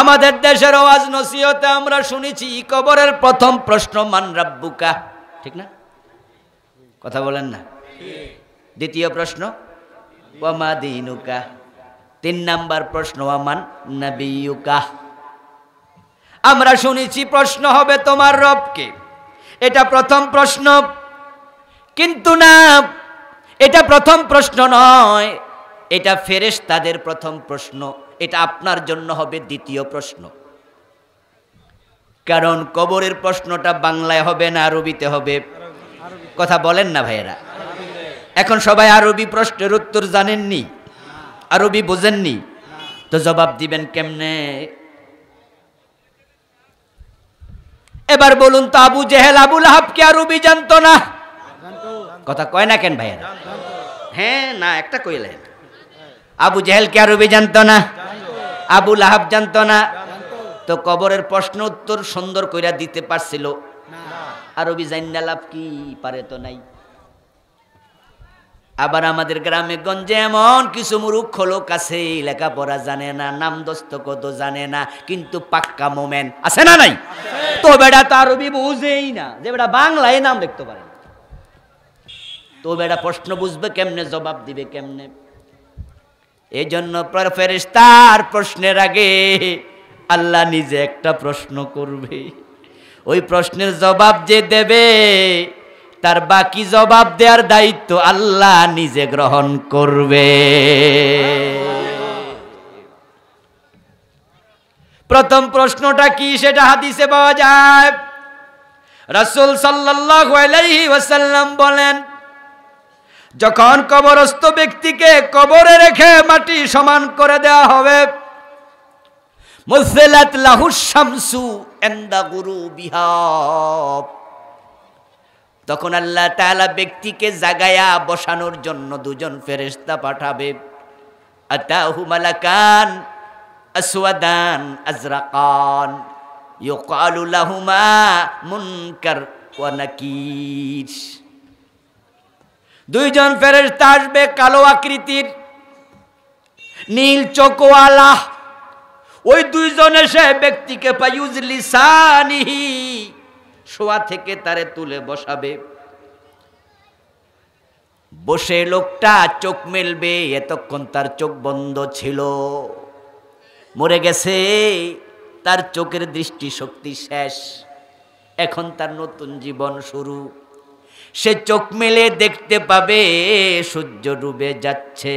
আমাদের দেশের আওয়াজ নসিহতে আমরা শুনেছি কবরের প্রথম প্রশ্ন মান রাব্বুকা ঠিক না কথা বলেন না দ্বিতীয় প্রশ্ন ওয়ামা দিনুকা তিন নাম্বার প্রশ্ন ওয়ামান নাবিউকা আমরা শুনেছি প্রশ্ন হবে তোমার রবকে এটা প্রথম প্রশ্ন কিন্তু না এটা প্রথম প্রশ্ন নয় এটা ফেরেশ তাদের প্রথম প্রশ্ন এটা আপনার জন্য হবে দ্বিতীয় প্রশ্ন কারণ কবরের প্রশ্নটা বাংলায় হবে না আরবিতে হবে কথা বলেন না ভাইয়েরা এখন সবাই আরবি প্রশ্নের উত্তর জানেননি আরবি বোঝেননি তো জবাব দিবেন কেমনে এবার বলুন তো আবু জেহেল আবুল হাবকে আরবি জানতো না কথা কয় না কেন ভাইয়েরা হ্যাঁ না একটা কইলেন আবু কে আরবি জানতো না আবু লাহাব জানতো না তো কবরের প্রশ্ন উত্তর সুন্দর কইরা দিতে পারছিল আরবি জান্না লাভ কি পারে তো নাই আবার আমাদের গ্রামে গঞ্জে এমন কিছু মুরুক্ষ লোক আছে লেখাপড়া জানে না নাম কত জানে না কিন্তু পাক্কা মোমেন আছে না নাই তো বেড়া তো আরবি বুঝেই না যে বেড়া বাংলায় নাম দেখতে পারে তো বেড়া প্রশ্ন বুঝবে কেমনে জবাব দিবে কেমনে এই জন্য ফেরিস্তার প্রশ্নের আগে আল্লাহ নিজে একটা প্রশ্ন করবে ওই প্রশ্নের জবাব যে দেবে তার বাকি জবাব দেওয়ার দায়িত্ব আল্লাহ নিজে গ্রহণ করবে প্রথম প্রশ্নটা কি সেটা হাদিসে পাওয়া যায় রসুল সাল্লাহ বলেন যখন কবরস্থ ব্যক্তিকে কবরে রেখে মাটি সমান করে দেয়া হবে মুসলাত লাহু শামসু এন্দা গুরু বিহাব তখন আল্লাহ তাআলা ব্যক্তিকে জাগায়া বসানোর জন্য দুজন ফেরেশতা পাঠাবে আতাহু মালাকান আসওয়াদান আজরাকান ইউকালু লাহুমা মুনকার ওয়া নাকির দুইজন ফেরেস্তা আসবে কালো আকৃতির নীল চোখওয়ালা ওই দুইজন এসে ব্যক্তিকে পায়ুজলি সানিহি শোয়া থেকে তারে তুলে বসাবে বসে লোকটা চোখ মেলবে এতক্ষণ তার চোখ বন্ধ ছিল মরে গেছে তার চোখের দৃষ্টিশক্তি শেষ এখন তার নতুন জীবন শুরু সে চোখ মেলে দেখতে পাবে সূর্য ডুবে যাচ্ছে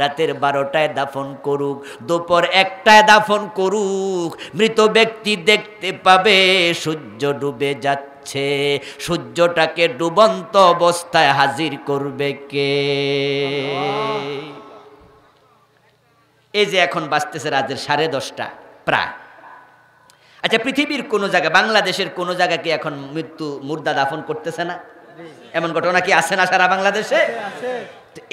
রাতের বারোটায় দাফন করুক দুপুর একটায় দাফন করুক মৃত ব্যক্তি দেখতে পাবে সূর্য ডুবে যাচ্ছে সূর্যটাকে ডুবন্ত অবস্থায় হাজির করবে কে এই যে এখন বাঁচতেছে রাতের সাড়ে দশটা প্রায় আচ্ছা পৃথিবীর কোনো জায়গায় বাংলাদেশের কোনো জায়গাকে কি এখন মৃত্যু মুর্দা দাফন করতেছে না এমন ঘটনা কি আছে না সারা বাংলাদেশে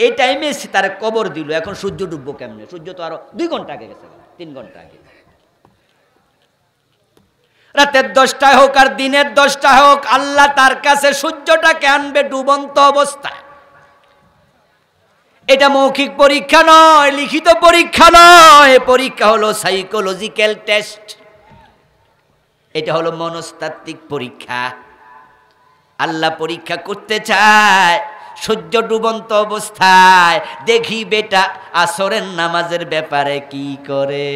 এই টাইমে তার কবর দিল এখন সূর্য ডুববো কেমনে সূর্য তো আরো দুই ঘন্টা আগে গেছে তিন ঘন্টা আগে রাতের দশটায় হোক আর দিনের দশটা হোক আল্লাহ তার কাছে সূর্যটাকে আনবে ডুবন্ত অবস্থায় এটা মৌখিক পরীক্ষা নয় লিখিত পরীক্ষা নয় পরীক্ষা হলো সাইকোলজিক্যাল টেস্ট এটা হলো মনস্তাত্ত্বিক পরীক্ষা আল্লাহ পরীক্ষা করতে চায় সূর্য ডুবন্ত অবস্থায় দেখি বেটা আসরের নামাজের ব্যাপারে কি করে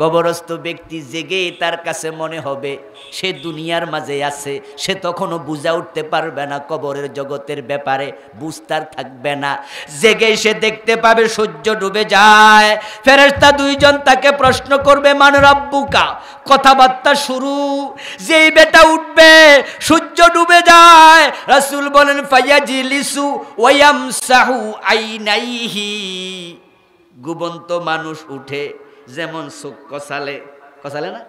কবরস্থ ব্যক্তি জেগে তার কাছে মনে হবে সে দুনিয়ার মাঝে আছে সে তখনও বুঝা উঠতে পারবে না কবরের জগতের ব্যাপারে বুঝতার থাকবে না জেগে সে দেখতে পাবে সূর্য ডুবে যায় ফেরেস্তা দুইজন তাকে প্রশ্ন করবে মানরাব্বুকা কথাবার্তা শুরু যেই বেটা উঠবে সূর্য ডুবে যায় রাসুল বলেন জি লিসু ওয়াম সাহু আই নাইহি গুবন্ত মানুষ উঠে যেমন সুখ কষালে কষালে না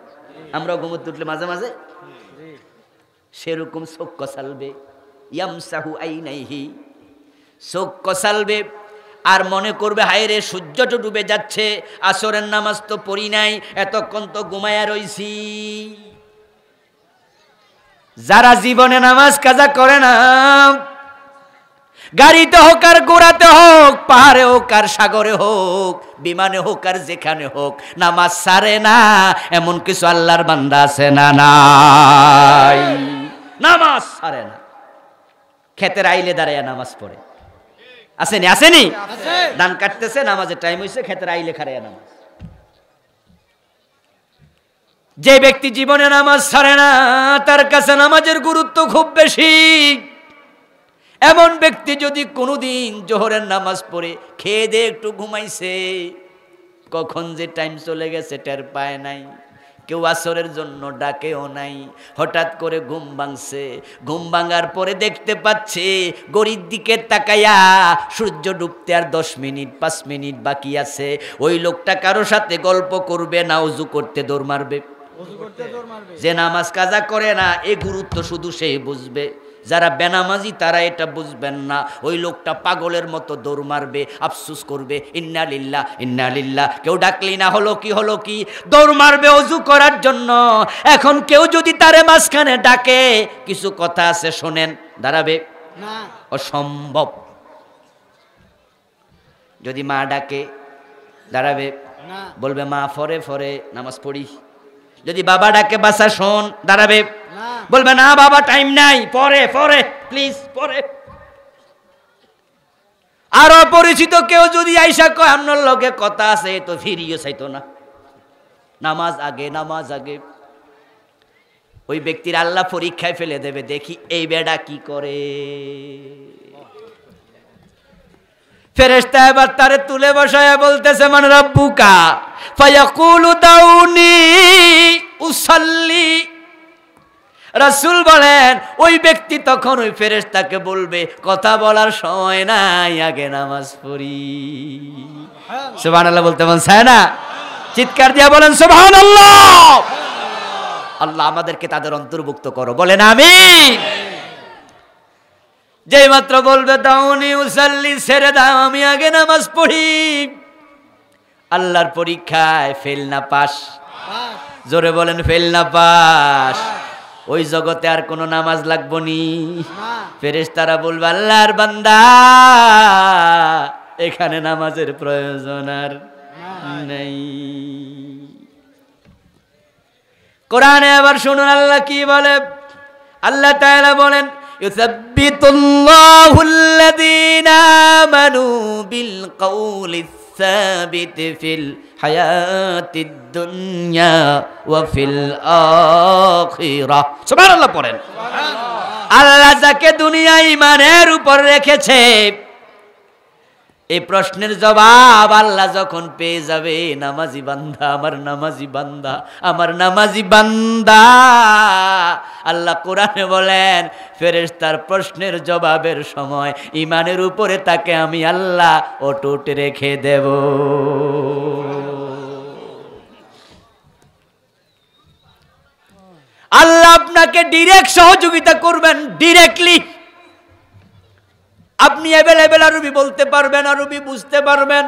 আমরা ঘুমত উঠলে মাঝে মাঝে সেরকম সুখ কষালবে ইয়ামসাহু আই নাইহি চোখ কষালবে আর মনে করবে হায়রে রে ডুবে যাচ্ছে আসরের নামাজ তো পড়ি নাই এতক্ষণ তো ঘুমায়া রইছি যারা জীবনে নামাজ কাজা করে না গাড়িতে হোক আর গোড়াতে হোক পাহাড়ে হোক আর সাগরে হোক বিমানে হোক আর যেখানে হোক নামাজ সারে না এমন কিছু আল্লাহর বান্দা আছে না নাই নামাজ সারে না খেতের আইলে দাঁড়ায় নামাজ পড়ে আসেনি আসেনি ধান কাটতেছে নামাজের টাইম হয়েছে খেতের আইলে খারাইয়া নামাজ যে ব্যক্তি জীবনে নামাজ ছাড়ে না তার কাছে নামাজের গুরুত্ব খুব বেশি এমন ব্যক্তি যদি কোনোদিন জোহরের নামাজ পড়ে খেয়ে দিয়ে একটু ঘুমাইছে কখন যে টাইম চলে গেছে টের পায় নাই কেউ আসরের জন্য ডাকেও নাই হঠাৎ করে ঘুম ভাঙছে ঘুম ভাঙার পরে দেখতে পাচ্ছে গরির দিকে তাকাইয়া সূর্য ডুবতে আর দশ মিনিট পাঁচ মিনিট বাকি আছে ওই লোকটা কারো সাথে গল্প করবে না উজু করতে দৌড় মারবে যে নামাজ কাজা করে না এ গুরুত্ব শুধু সে বুঝবে যারা বেনামাজি তারা এটা বুঝবেন না ওই লোকটা পাগলের মতো দৌড় মারবে আফসুস করবে ইন্নালিল্লা ইন্নালিল্লা কেউ ডাকলি না হলো কি হলো কি দৌড় মারবে অজু করার জন্য এখন কেউ যদি তারে মাঝখানে ডাকে কিছু কথা আছে শোনেন দাঁড়াবে অসম্ভব যদি মা ডাকে দাঁড়াবে বলবে মা ফরে ফরে নামাজ পড়ি যদি বাবা ডাকে বাসা শোন দাঁড়াবে বলবে না বাবা টাইম নাই পরে পরে প্লিজ পরে আর অপরিচিত কেউ যদি আইসা কয় আপনার লগে কথা আছে তো ফিরিয়ে চাইতো না নামাজ আগে নামাজ আগে ওই ব্যক্তির আল্লাহ পরীক্ষায় ফেলে দেবে দেখি এই বেডা কি করে ফেরেস্তা এবার তারে তুলে বসায় বলতেছে মানে রব্বুকা ফায়াকুলু দাউনি উসাল্লি রাসুল বলেন ওই ব্যক্তি তখন ওই ফেরেস্তাকে বলবে কথা বলার সময় নাই আগে নামাজ পড়ি সোভান আল্লাহ বলতে মন না চিৎকার দিয়া বলেন সোভান আল্লাহ আল্লাহ আমাদেরকে তাদের অন্তর্ভুক্ত করো বলেন আমি যেই মাত্র বলবে দাউনি উসাল্লি ছেড়ে দাও আমি আগে নামাজ পড়ি আল্লাহর পরীক্ষায় ফেল না পাস জোরে বলেন ফেল না পাস ওই জগতে আর কোনো নামাজ লাগবো নি ফেরেস তারা বলবে আল্লাহর বান্দা এখানে নামাজের প্রয়োজন আর নেই কোরআনে আবার শুনুন আল্লাহ কি বলে আল্লাহ তাআলা বলেন يثبت الله الذين آمنوا بالقول ثابت في الحياة الدنيا وفي الآخرة سبحان الله পড়েন الله যাকে দুনিয়া ইমানের উপর রেখেছে এই প্রশ্নের জবাব আল্লাহ যখন পেয়ে যাবে নামাজি বান্দা আমার নামাজি বান্দা আমার নামাজি বান্দা আল্লাহ কোরআনে বলেন ফেরেস তার প্রশ্নের জবাবের সময় ইমানের উপরে তাকে আমি আল্লাহ অটুট রেখে দেব আল্লাহ আপনাকে ডিরেক্ট সহযোগিতা করবেন ডিরেক্টলি আপনি অ্যাভেলেবেল আরবি বলতে পারবেন আরবি বুঝতে পারবেন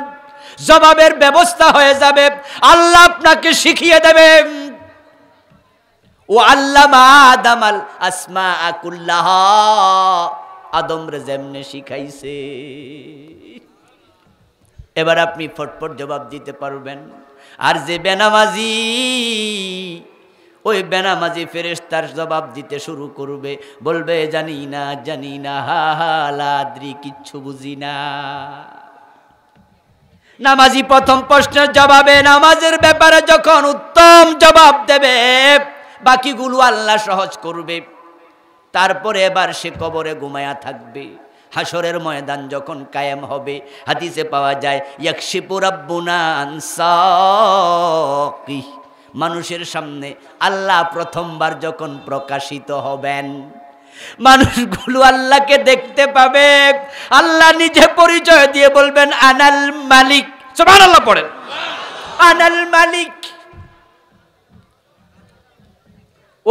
জবাবের ব্যবস্থা হয়ে যাবে আল্লাহ আপনাকে শিখিয়ে দেবেন ও আল্লাহ আদামাল আসমা আকুল্লাহ আদমরে যেমনে শিখাইছে এবার আপনি ফটফট জবাব দিতে পারবেন আর যে বেনামাজি ওই বেনামাজি ফেরেস্তার জবাব দিতে শুরু করবে বলবে জানি না জানি না হা হা লাদ্রি কিচ্ছু বুঝি না নামাজি প্রথম প্রশ্নের জবাবে নামাজের ব্যাপারে যখন উত্তম জবাব দেবে বাকিগুলো আল্লাহ সহজ করবে তারপরে এবার সে কবরে ঘুমায়া থাকবে হাসরের ময়দান যখন কায়েম হবে হাতিসে পাওয়া যায় ইয়াকশিপুরাব্বুনা আনসা মানুষের সামনে আল্লাহ প্রথমবার যখন প্রকাশিত হবেন মানুষগুলো আল্লাহকে দেখতে পাবে আল্লাহ নিজে পরিচয় দিয়ে বলবেন আনাল মালিক সবার আল্লাহ পড়েন আনাল মালিক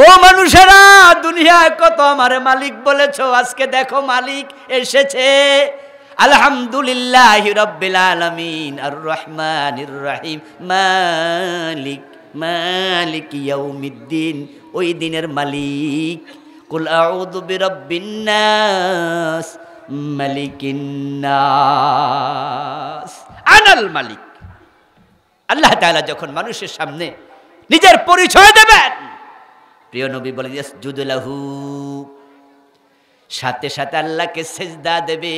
ও মানুষেরা দুনিয়া কত আমার মালিক বলেছ আজকে দেখো মালিক এসেছে আলহামদুলিল্লাহ রব্বিল আলমিন আর রহমান রাহিম মালিক মালিক ইয়াউমিদ্দিন ওই দিনের মালিক কুল আউযু বিরাব্বিন নাস মালিকিন নাস আনাল মালিক আল্লাহ তাআলা যখন মানুষের সামনে নিজের পরিচয় দেবেন প্রিয় নবী বলে ইয়াসজুদুলাহু সাথে সাথে আল্লাহকে সেজদা দেবে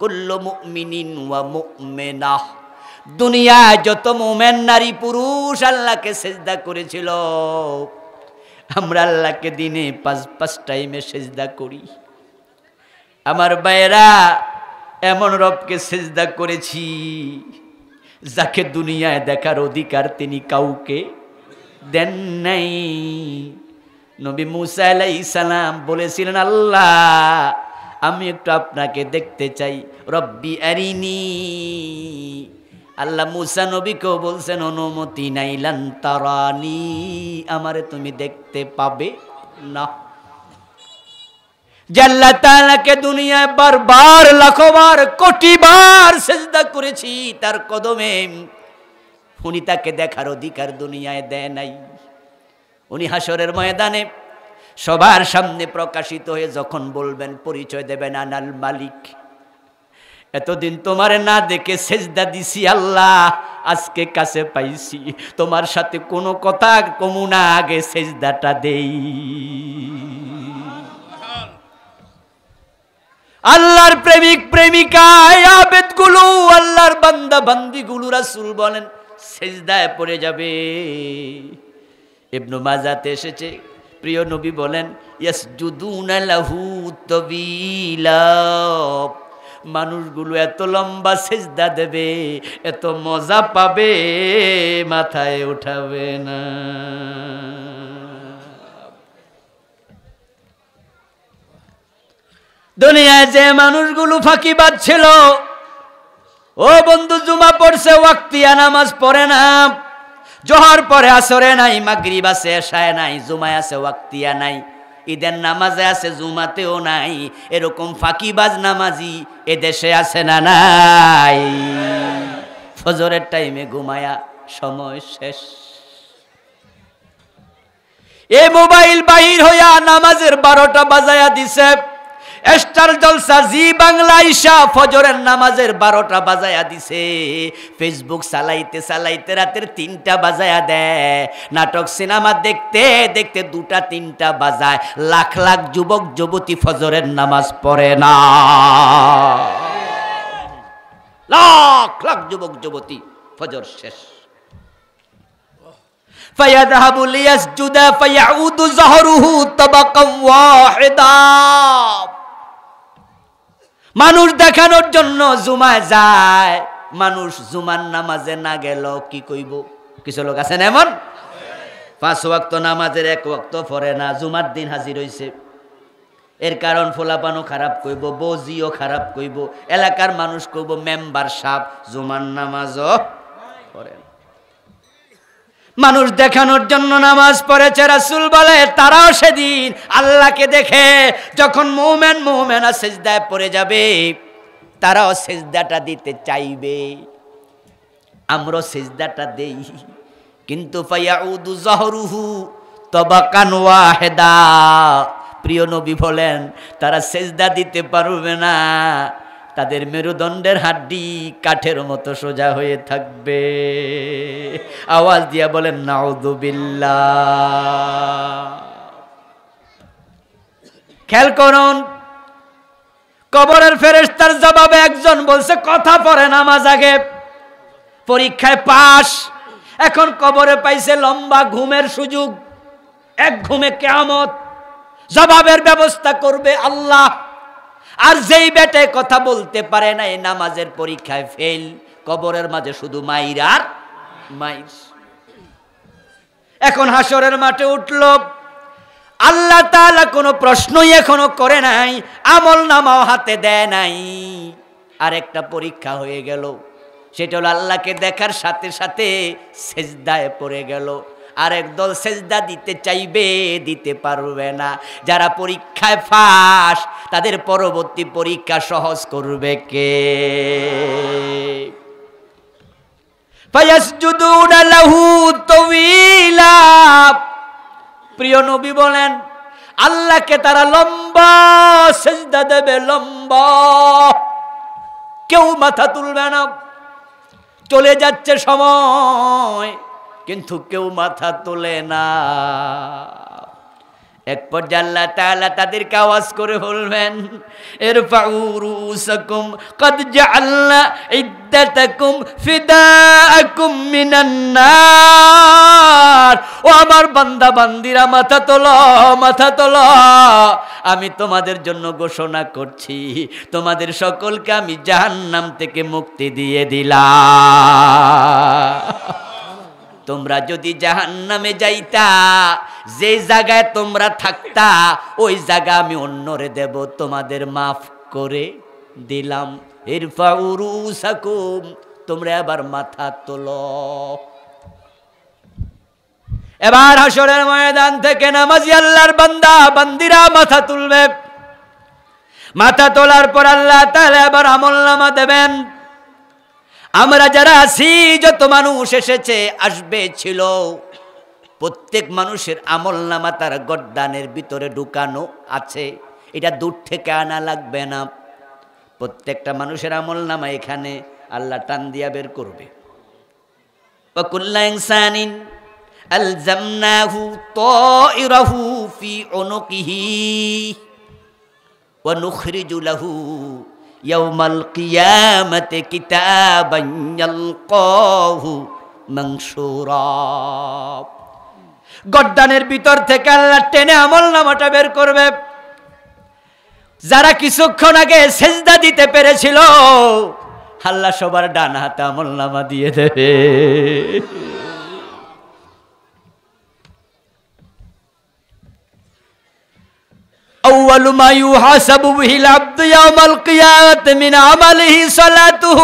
কুল্লু মুমিনিন ওয়া মুমিনাহ দুনিয়ায় যত মোমেন নারী পুরুষ আল্লাহকে সেজদা করেছিল আমরা আল্লাহকে দিনে পাঁচ পাঁচ টাইমে সেজদা করি আমার বাইরা এমন রবকে সেজদা করেছি যাকে দুনিয়ায় দেখার অধিকার তিনি কাউকে দেন নাই নবী মুসা আলাই সালাম বলেছিলেন আল্লাহ আমি একটু আপনাকে দেখতে চাই রব্বি আরিনী আল্লাহ মুসা নবীকেও বলছেন অনুমতি নাইলান তারানি আমারে তুমি দেখতে পাবে না জাল্লা তালাকে দুনিয়ায় বারবার লাখবার কোটিবার চেষ্টা করেছি তার কদমে উনি তাকে দেখার অধিকার দুনিয়ায় দেয় নাই উনি হাসরের ময়দানে সবার সামনে প্রকাশিত হয়ে যখন বলবেন পরিচয় দেবেন আনাল মালিক এতদিন তোমার না দেখে সেজদা দিছি আল্লাহ আজকে কাছে পাইছি তোমার সাথে কোনো কথা কমু না আগে সেজদাটা দেই আল্লাহর প্রেমিক প্রেমিকায় আবেদগুলো আল্লাহর বান্দা বান্দিগুলো রাসুল বলেন সেজদায় পড়ে যাবে ইবনু মাজাতে এসেছে প্রিয় নবী বলেন ইয়াস জুদুনা লাহু তবিলা মানুষগুলো এত লম্বা সেজদা দেবে এত মজা পাবে মাথায় উঠাবে না দুনিয়ায় যে মানুষগুলো ফাঁকি বাজছিল ও বন্ধু জুমা পড়ছে ওয়াক্তিয়া নামাজ পড়ে না জহর পরে আসরে নাই মাগরিব আছে এসায় নাই জুমায় আছে ওয়াক্তিয়া নাই ঈদের নামাজে আছে জুমাতেও নাই এরকম ফাঁকিবাজ নামাজি এ দেশে আছে না নাই ফজরের টাইমে ঘুমায়া সময় শেষ এ মোবাইল বাহির হইয়া নামাজের বারোটা বাজায়া দিছে স্টার জলসা জি বাংলা ঈশা ফজরের নামাজের বারোটা বাজায়া দিছে ফেসবুক চালাইতে চালাইতে রাতের তিনটা বাজায়া দেয় নাটক সিনেমা দেখতে দেখতে দুটা তিনটা বাজায় লাখ লাখ যুবক যুবতী ফজরের নামাজ পড়ে না লাখ লাখ যুবক যুবতী ফজর শেষ فيذهب ليسجد فيعود ظهره طبقا واحدا মানুষ দেখানোর জন্য জুমায় যায় মানুষ জুমার নামাজে না গেল কি কইব কিছু লোক আছেন এমন পাঁচ ওয়াক্ত নামাজের এক ওক্ত পরে না জুমার দিন হাজির হয়েছে এর কারণ ফোলাপানো খারাপ কইব বজিও খারাপ কইব এলাকার মানুষ কইব মেম্বার সাপ জুমার নামাজও মানুষ দেখানোর জন্য নামাজ পড়েছে রাসুল বলে তারাও সেদিন আল্লাহকে দেখে যখন মৌমেন মৌমেনা সেজদায় পড়ে যাবে তারাও সেজদাটা দিতে চাইবে আমরা সেজদাটা দেই কিন্তু ফাইয়াউদু জহরুহু তবাকান প্রিয় নবী বলেন তারা সেজদা দিতে পারবে না তাদের মেরুদণ্ডের হাড্ডি কাঠের মতো সোজা হয়ে থাকবে আওয়াজ দিয়া বলেন নাউদুবিল্লা খেয়াল করুন কবরের ফেরেস্তার জবাবে একজন বলছে কথা পড়ে নামাজ আগে পরীক্ষায় পাশ এখন কবরে পাইছে লম্বা ঘুমের সুযোগ এক ঘুমে কেয়ামত জবাবের ব্যবস্থা করবে আল্লাহ আর যেই বেটায় কথা বলতে পারে না এই নামাজের পরীক্ষায় ফেল কবরের মাঝে শুধু মাইর আর মাইর এখন হাসরের মাঠে উঠল আল্লাহ তালা কোনো প্রশ্নই এখনো করে নাই আমল নামাও হাতে দেয় নাই আর একটা পরীক্ষা হয়ে গেল সেটা হলো আল্লাহকে দেখার সাথে সাথে সেজদায় পড়ে গেল আর একদল সেজদা দিতে চাইবে দিতে পারবে না যারা পরীক্ষায় ফাঁস তাদের পরবর্তী পরীক্ষা সহজ করবে কে প্রিয় নবী বলেন আল্লাহকে তারা লম্বা সেজদা দেবে লম্বা কেউ মাথা তুলবে না চলে যাচ্ছে সময় কিন্তু কেউ মাথা তোলে না এক পর্যায়ে তালা তাদেরকে আওয়াজ করে বলবেন এর রুসাকুম কদ জাআলনা ইদ্দাতাকুম ফিদাআকুম মিনান নার ও আমার বান্দা বান্দিরা মাথা তোলো মাথা তোলো আমি তোমাদের জন্য ঘোষণা করছি তোমাদের সকলকে আমি জাহান্নাম থেকে মুক্তি দিয়ে দিলাম তোমরা যদি জাহান নামে যাইতা যে জায়গায় তোমরা থাকতা ওই জায়গা আমি অন্যরে দেব তোমাদের মাফ করে দিলাম এরফা উরু সাকুম তোমরা আবার মাথা তোল এবার হাসরের ময়দান থেকে নামাজি আল্লাহর বান্দা বান্দিরা মাথা তুলবে মাথা তোলার পর আল্লাহ তাহলে আবার আমল নামা দেবেন আমরা যারা আছি যত মানুষ এসেছে আসবে ছিল প্রত্যেক মানুষের আমল নামা তার গদ্দানের ভিতরে ঢুকানো আছে এটা দূর থেকে আনা লাগবে না প্রত্যেকটা মানুষের আমল নামা এখানে আল্লাহ টান দিয়া বের করবে ফি ইয়াউমাল কিয়ামতে কিতাবান ইয়ালকাহু মানসুরা গড্ডানের ভিতর থেকে আল্লাহ টেনে আমল নামাটা বের করবে যারা কিছুক্ষণ আগে সেজদা দিতে পেরেছিল আল্লাহ সবার ডান হাতে আমল নামা দিয়ে দেবে أول ما يحاسب به العبد يوم القيامة من عمله صلاته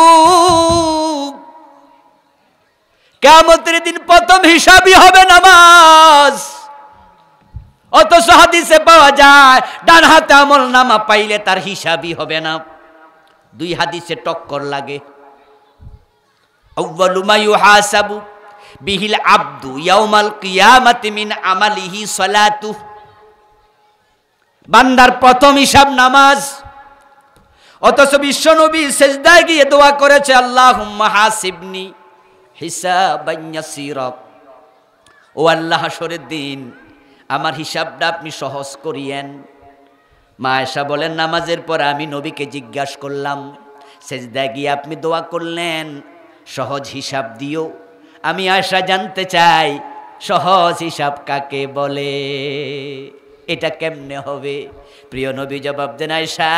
কেমতের দিন প্রথম হিসাবই হবে নামাজ অত হাদিসে পাওয়া যায় ডান হাতে আমল নামা পাইলে তার হিসাবই হবে না দুই হাদিসে টক্কর লাগে আউ্বালুমায়ু হাসাবু বিহিল আব্দু ইয়াউমাল কিয়ামাতি মিন আমালিহি সলাতুহু বান্দার প্রথম হিসাব নামাজ অথচ বিশ্বনবী সেজদায় গিয়ে দোয়া করেছে আল্লাহ হাসিবনি হিসাব ও আল্লাহ দিন আমার হিসাবটা আপনি সহজ করিয়েন মা এসা বলেন নামাজের পর আমি নবীকে জিজ্ঞাসা করলাম সেজদায় গিয়ে আপনি দোয়া করলেন সহজ হিসাব দিও আমি আয়সা জানতে চাই সহজ হিসাব কাকে বলে এটা কেমনে হবে প্রিয় নবী জবাব দেন আয়সা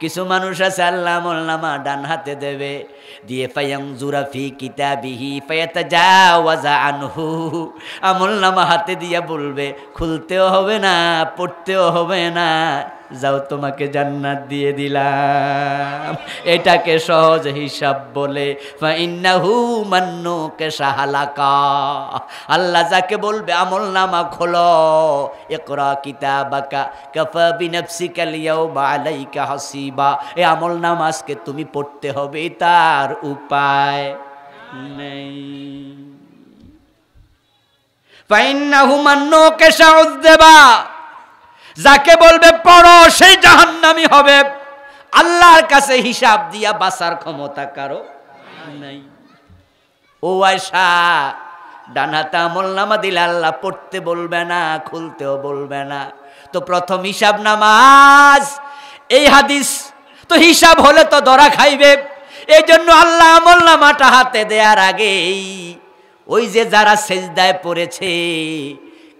কিছু মানুষ আছে আল্লাহ মোল্লামা ডান হাতে দেবে দিয়ে পায়ং জুরাফি কিতাবিহি পায়াতে যা ওয়াজা আনহু আমল্লামা হাতে দিয়ে বলবে খুলতেও হবে না পড়তেও হবে না যাও তোমাকে জান্নাত দিয়ে দিলাম এটাকে সহজ হিসাব বলে সাহালাকা আল্লাহ যাকে বলবে আমল নামা খোলো একরা কিতাবাকা কাফা বিনফসিকা লিয়াও আলাইকা হাসিবা এ আমল নামাজকে তুমি পড়তে হবে তার উপায় নেই ফাইন্নাহু মান্নু কেশা দেবা যাকে বলবে পড়ো সেই জাহান্নামি হবে আল্লাহর কাছে হিসাব দিয়া বাসার ক্ষমতা কারো নাই ও আয়সা ডানহাতে আমল নামা দিলে আল্লাহ পড়তে বলবে না খুলতেও বলবে না তো প্রথম হিসাব নামাজ এই হাদিস তো হিসাব হলে তো ধরা খাইবে এই জন্য আল্লাহ আমল নামাটা হাতে দেওয়ার আগেই ওই যে যারা সেজদায় পড়েছে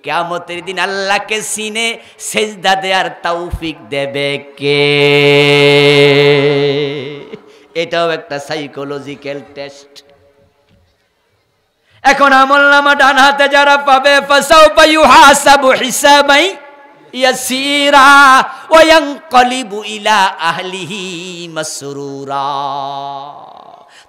কেমতের দিন আল্লাহকে সিনে সেজদা দেয়ার তৌফিক দেবে কে এটাও একটা সাইকোলজিক্যাল টেস্ট এখন আমল নামা ডান হাতে যারা পাবে ইয়াসিরা ইলা আহলিহি মসরুরা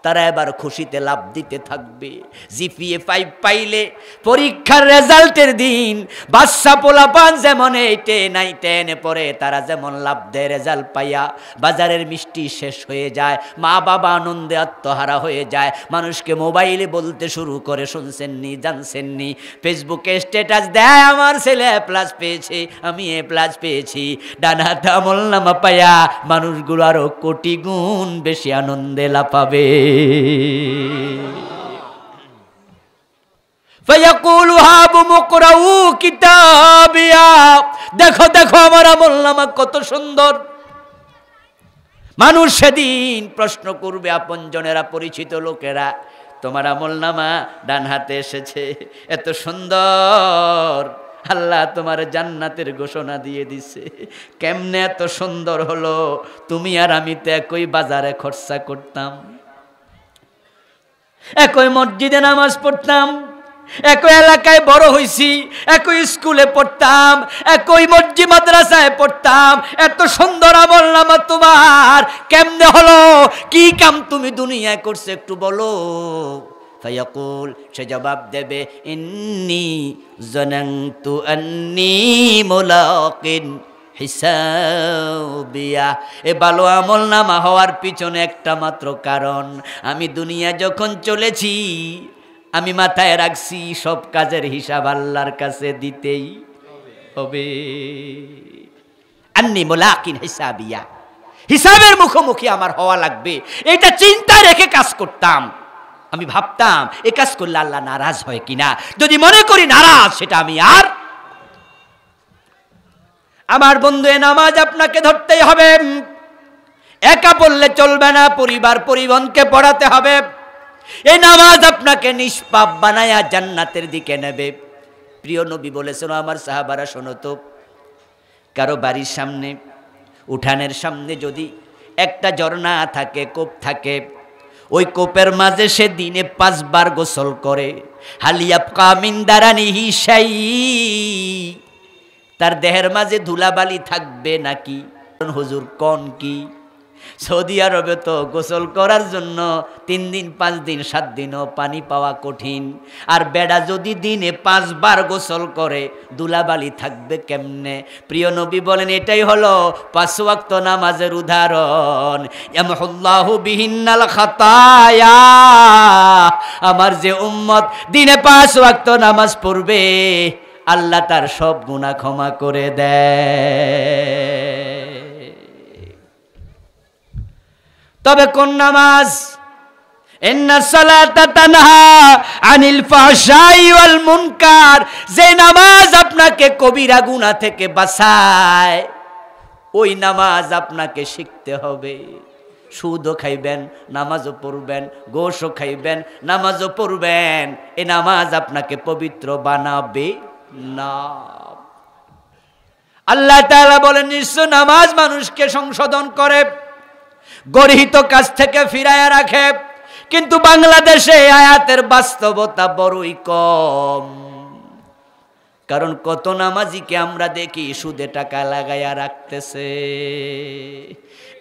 তারা এবার খুশিতে লাভ দিতে থাকবে জিপিএ ফাইভ পাইলে পরীক্ষার রেজাল্টের দিন বাদশা পোলাপান যেমন এই টেন আই টেনে পরে তারা যেমন লাভ দেয় রেজাল্ট পাইয়া বাজারের মিষ্টি শেষ হয়ে যায় মা বাবা আনন্দে আত্মহারা হয়ে যায় মানুষকে মোবাইলে বলতে শুরু করে শুনছেননি জানছেননি ফেসবুকে স্ট্যাটাস দেয় আমার ছেলে এ প্লাস পেয়েছে আমি এ প্লাস পেয়েছি ডানা আমল নামা পাইয়া মানুষগুলো আরও কোটি গুণ বেশি আনন্দে লাফাবে দেখো দেখো আমার আমলনামা কত সুন্দর মানুষ সেদিন প্রশ্ন করবে আপনজনেরা পরিচিত লোকেরা তোমার আমলনামা ডান হাতে এসেছে এত সুন্দর আল্লাহ তোমার জান্নাতের ঘোষণা দিয়ে দিছে কেমনে এত সুন্দর হলো তুমি আর আমি তো একই বাজারে খরচা করতাম একই মসজিদে নামাজ পড়তাম একই এলাকায় বড় হইছি একই স্কুলে পড়তাম একই মসজিদ মাদ্রাসায় পড়তাম এত সুন্দর আমল নামা তোমার কেমনে হলো কি কাম তুমি দুনিয়ায় করছো একটু বলো ফয়াকুল সে জবাব দেবে ইন্নি জনন্তু অন্নি মোলাকিন হিসাবিয়া এ ভালো আমল নামা হওয়ার পিছনে একটা মাত্র কারণ আমি দুনিয়া যখন চলেছি আমি মাথায় রাখছি সব কাজের হিসাব আল্লাহর কাছে দিতেই হবে আন্নি মোলাকিন হিসাবিয়া হিসাবের মুখোমুখি আমার হওয়া লাগবে এটা চিন্তা রেখে কাজ করতাম আমি ভাবতাম এ কাজ করলে আল্লাহ নারাজ হয় কিনা যদি মনে করি নারাজ সেটা আমি আর আমার বন্ধু এ নামাজ আপনাকে ধরতেই হবে একা পড়লে চলবে না পরিবার পরিবনকে পড়াতে হবে এ নামাজ আপনাকে নিষ্পাপ বানায়া জান্নাতের দিকে নেবে প্রিয় নবী বলেছেন আমার সাহাবারা শোনো তো কারো বাড়ির সামনে উঠানের সামনে যদি একটা ঝর্ণা থাকে কোপ থাকে ওই কোপের মাঝে সে দিনে পাঁচবার গোসল করে হালিয়াপ কামিন দ্বারা নিহি তার দেহের মাঝে ধুলাবালি থাকবে নাকি হুজুর কন কি সৌদি আরবে তো গোসল করার জন্য তিন দিন পাঁচ দিন সাত দিনও পানি পাওয়া কঠিন আর বেড়া যদি দিনে পাঁচবার গোসল করে দুলাবালি থাকবে কেমনে প্রিয় নবী বলেন এটাই হলো পাঁচওয়াক্ত নামাজের উদাহরণ আমার যে উম্মত দিনে পাঁচ ওয়াক্ত নামাজ পড়বে আল্লাহ তার সব গুণা ক্ষমা করে দেয় তবে কোন নামাজ যে নামাজ আপনাকে কবিরা গুনা থেকে বাঁচায় ওই নামাজ আপনাকে শিখতে হবে সুদও খাইবেন নামাজও পড়বেন গোশও খাইবেন নামাজও পড়বেন এ নামাজ আপনাকে পবিত্র বানাবে না আল্লাহ তালা বলেন নিশ্চয় নামাজ মানুষকে সংশোধন করে গরহিত কাজ থেকে ফিরাইয়া রাখে কিন্তু বাংলাদেশে আয়াতের বাস্তবতা বড়ই কম কারণ কত নামাজিকে আমরা দেখি সুদে টাকা লাগাইয়া রাখতেছে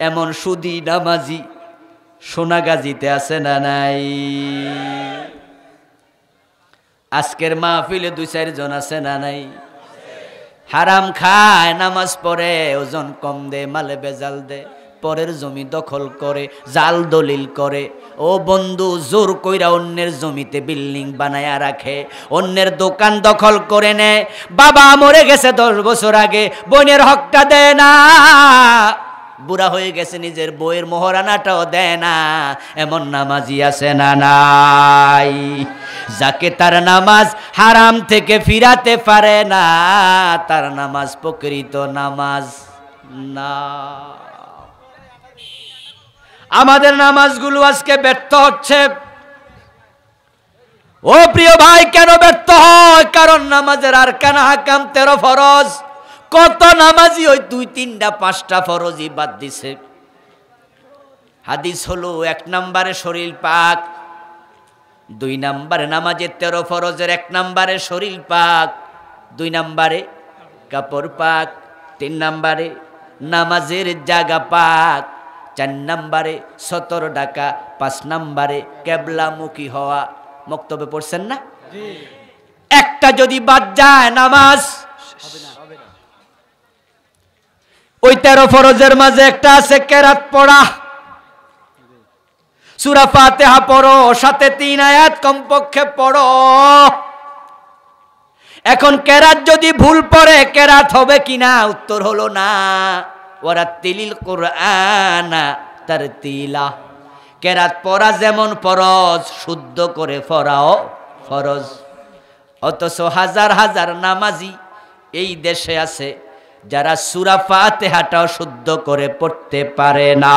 এমন সুদি নামাজি সোনাগাজিতে আছে না নাই আজকের মাহফিলে দুই চারজন আছে না নাই হারাম খায় নামাজ পড়ে ওজন কম দে মালে বেজাল দে পরের জমি দখল করে জাল দলিল করে ও বন্ধু জোর কইরা অন্যের জমিতে বিল্ডিং বানায়া রাখে অন্যের দোকান দখল করে নেয় বাবা মরে গেছে দশ বছর আগে বোনের হকটা দেয় না বুড়া হয়ে গেছে নিজের বইয়ের মোহরানাটাও দেয় না এমন নামাজি আছে না নাই যাকে তার নামাজ হারাম থেকে ফিরাতে পারে না তার নামাজ প্রকৃত নামাজ না আমাদের নামাজগুলো আজকে ব্যর্থ হচ্ছে ও প্রিয় ভাই কেন ব্যর্থ হয় কারণ নামাজের আর কানা হাকাম তেরো ফরজ কত নামাজি ওই দুই তিনটা পাঁচটা ফরজি বাদ দিছে হাদিস হলো এক নম্বরে শরীর পাক দুই নম্বরে নামাজের তেরো ফরজের এক নম্বরে শরীর পাক দুই নম্বরে কাপড় পাক তিন নম্বরে নামাজের জাগা পাক চার নম্বরে সতর ডাকা পাঁচ নম্বরে কেবলামুখী হওয়া মক্তব্যে পড়ছেন না একটা যদি বাদ যায় নামাজ ওই তেরো ফরজের মাঝে একটা আছে কেরাত পড়া সুরা ফাতেহা পড়ো সাথে তিন আয়াত কমপক্ষে পড়ো এখন কেরাত যদি ভুল পড়ে কেরাত হবে কিনা উত্তর হলো না ওরা তিলিল কোরআনা তার তিলা কেরাত পড়া যেমন ফরজ শুদ্ধ করে ফরাও ফরজ অথচ হাজার হাজার নামাজি এই দেশে আছে যারা সুরা ফাতেহাটা শুদ্ধ করে পড়তে পারে না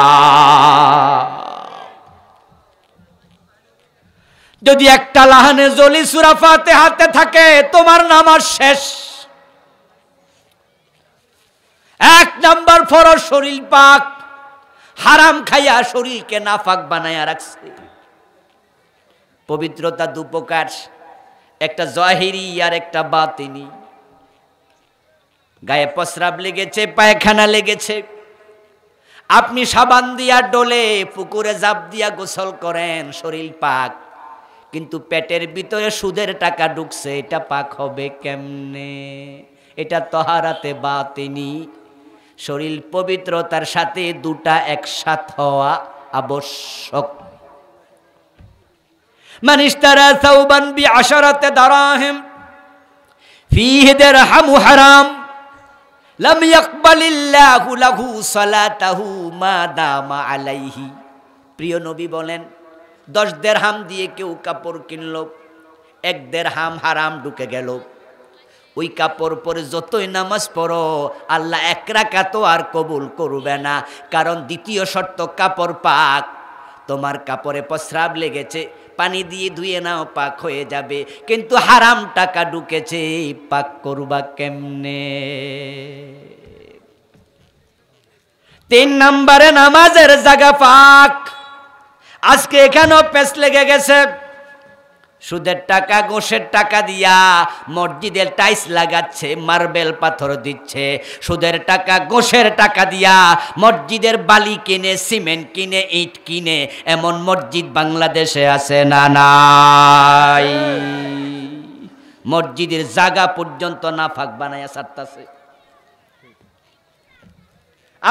যদি একটা লাহানে জলি সুরা হাতে থাকে তোমার আর শেষ এক নাম্বার ফর শরীর পাক হারাম খাইয়া শরীরকে নাফাক বানাইয়া রাখছে পবিত্রতা দুপকার একটা জহিরি আর একটা বাতিনী গায়ে পসরাব লেগেছে পায়খানা লেগেছে আপনি সাবান দিয়া ডলে পুকুরে জাপ দিয়া গোসল করেন শরীর পাক কিন্তু পেটের ভিতরে সুদের টাকা ঢুকছে এটা পাক হবে কেমনে এটা তহারাতে বা তিনি শরীর পবিত্রতার সাথে দুটা একসাথ হওয়া আবশ্যক মানুষ তারা সৌবান বি আশারাতে দাঁড়াহেম ফিহেদের হামু হারাম লাম ইয়াকবালিল্লাহু লাহু সালাতাহু মা দামা আলাইহি প্রিয় নবী বলেন দশ দেড় হাম দিয়ে কেউ কাপড় কিনল এক দেড় হাম হারাম ঢুকে গেল ওই কাপড় পরে যতই নামাজ পড়ো আল্লাহ এক তো আর কবুল করবে না কারণ দ্বিতীয় শর্ত কাপড় পাক তোমার কাপড়ে প্রস্রাব লেগেছে পানি দিয়ে ধুয়ে নাও পাক হয়ে যাবে কিন্তু হারাম টাকা ঢুকেছে পাক করবা কেমনে তিন নম্বরে নামাজের জায়গা পাক আজকে এখানেও পেস লেগে গেছে সুদের টাকা গোষের টাকা দিয়া মসজিদের টাইস লাগাচ্ছে মার্বেল পাথর দিচ্ছে সুদের টাকা গোষের টাকা দিয়া মসজিদের বালি কিনে সিমেন্ট কিনে ইট কিনে এমন মসজিদ বাংলাদেশে আছে না নাই মসজিদের জাগা পর্যন্ত না ফাঁক বানাইয়া সারতাছে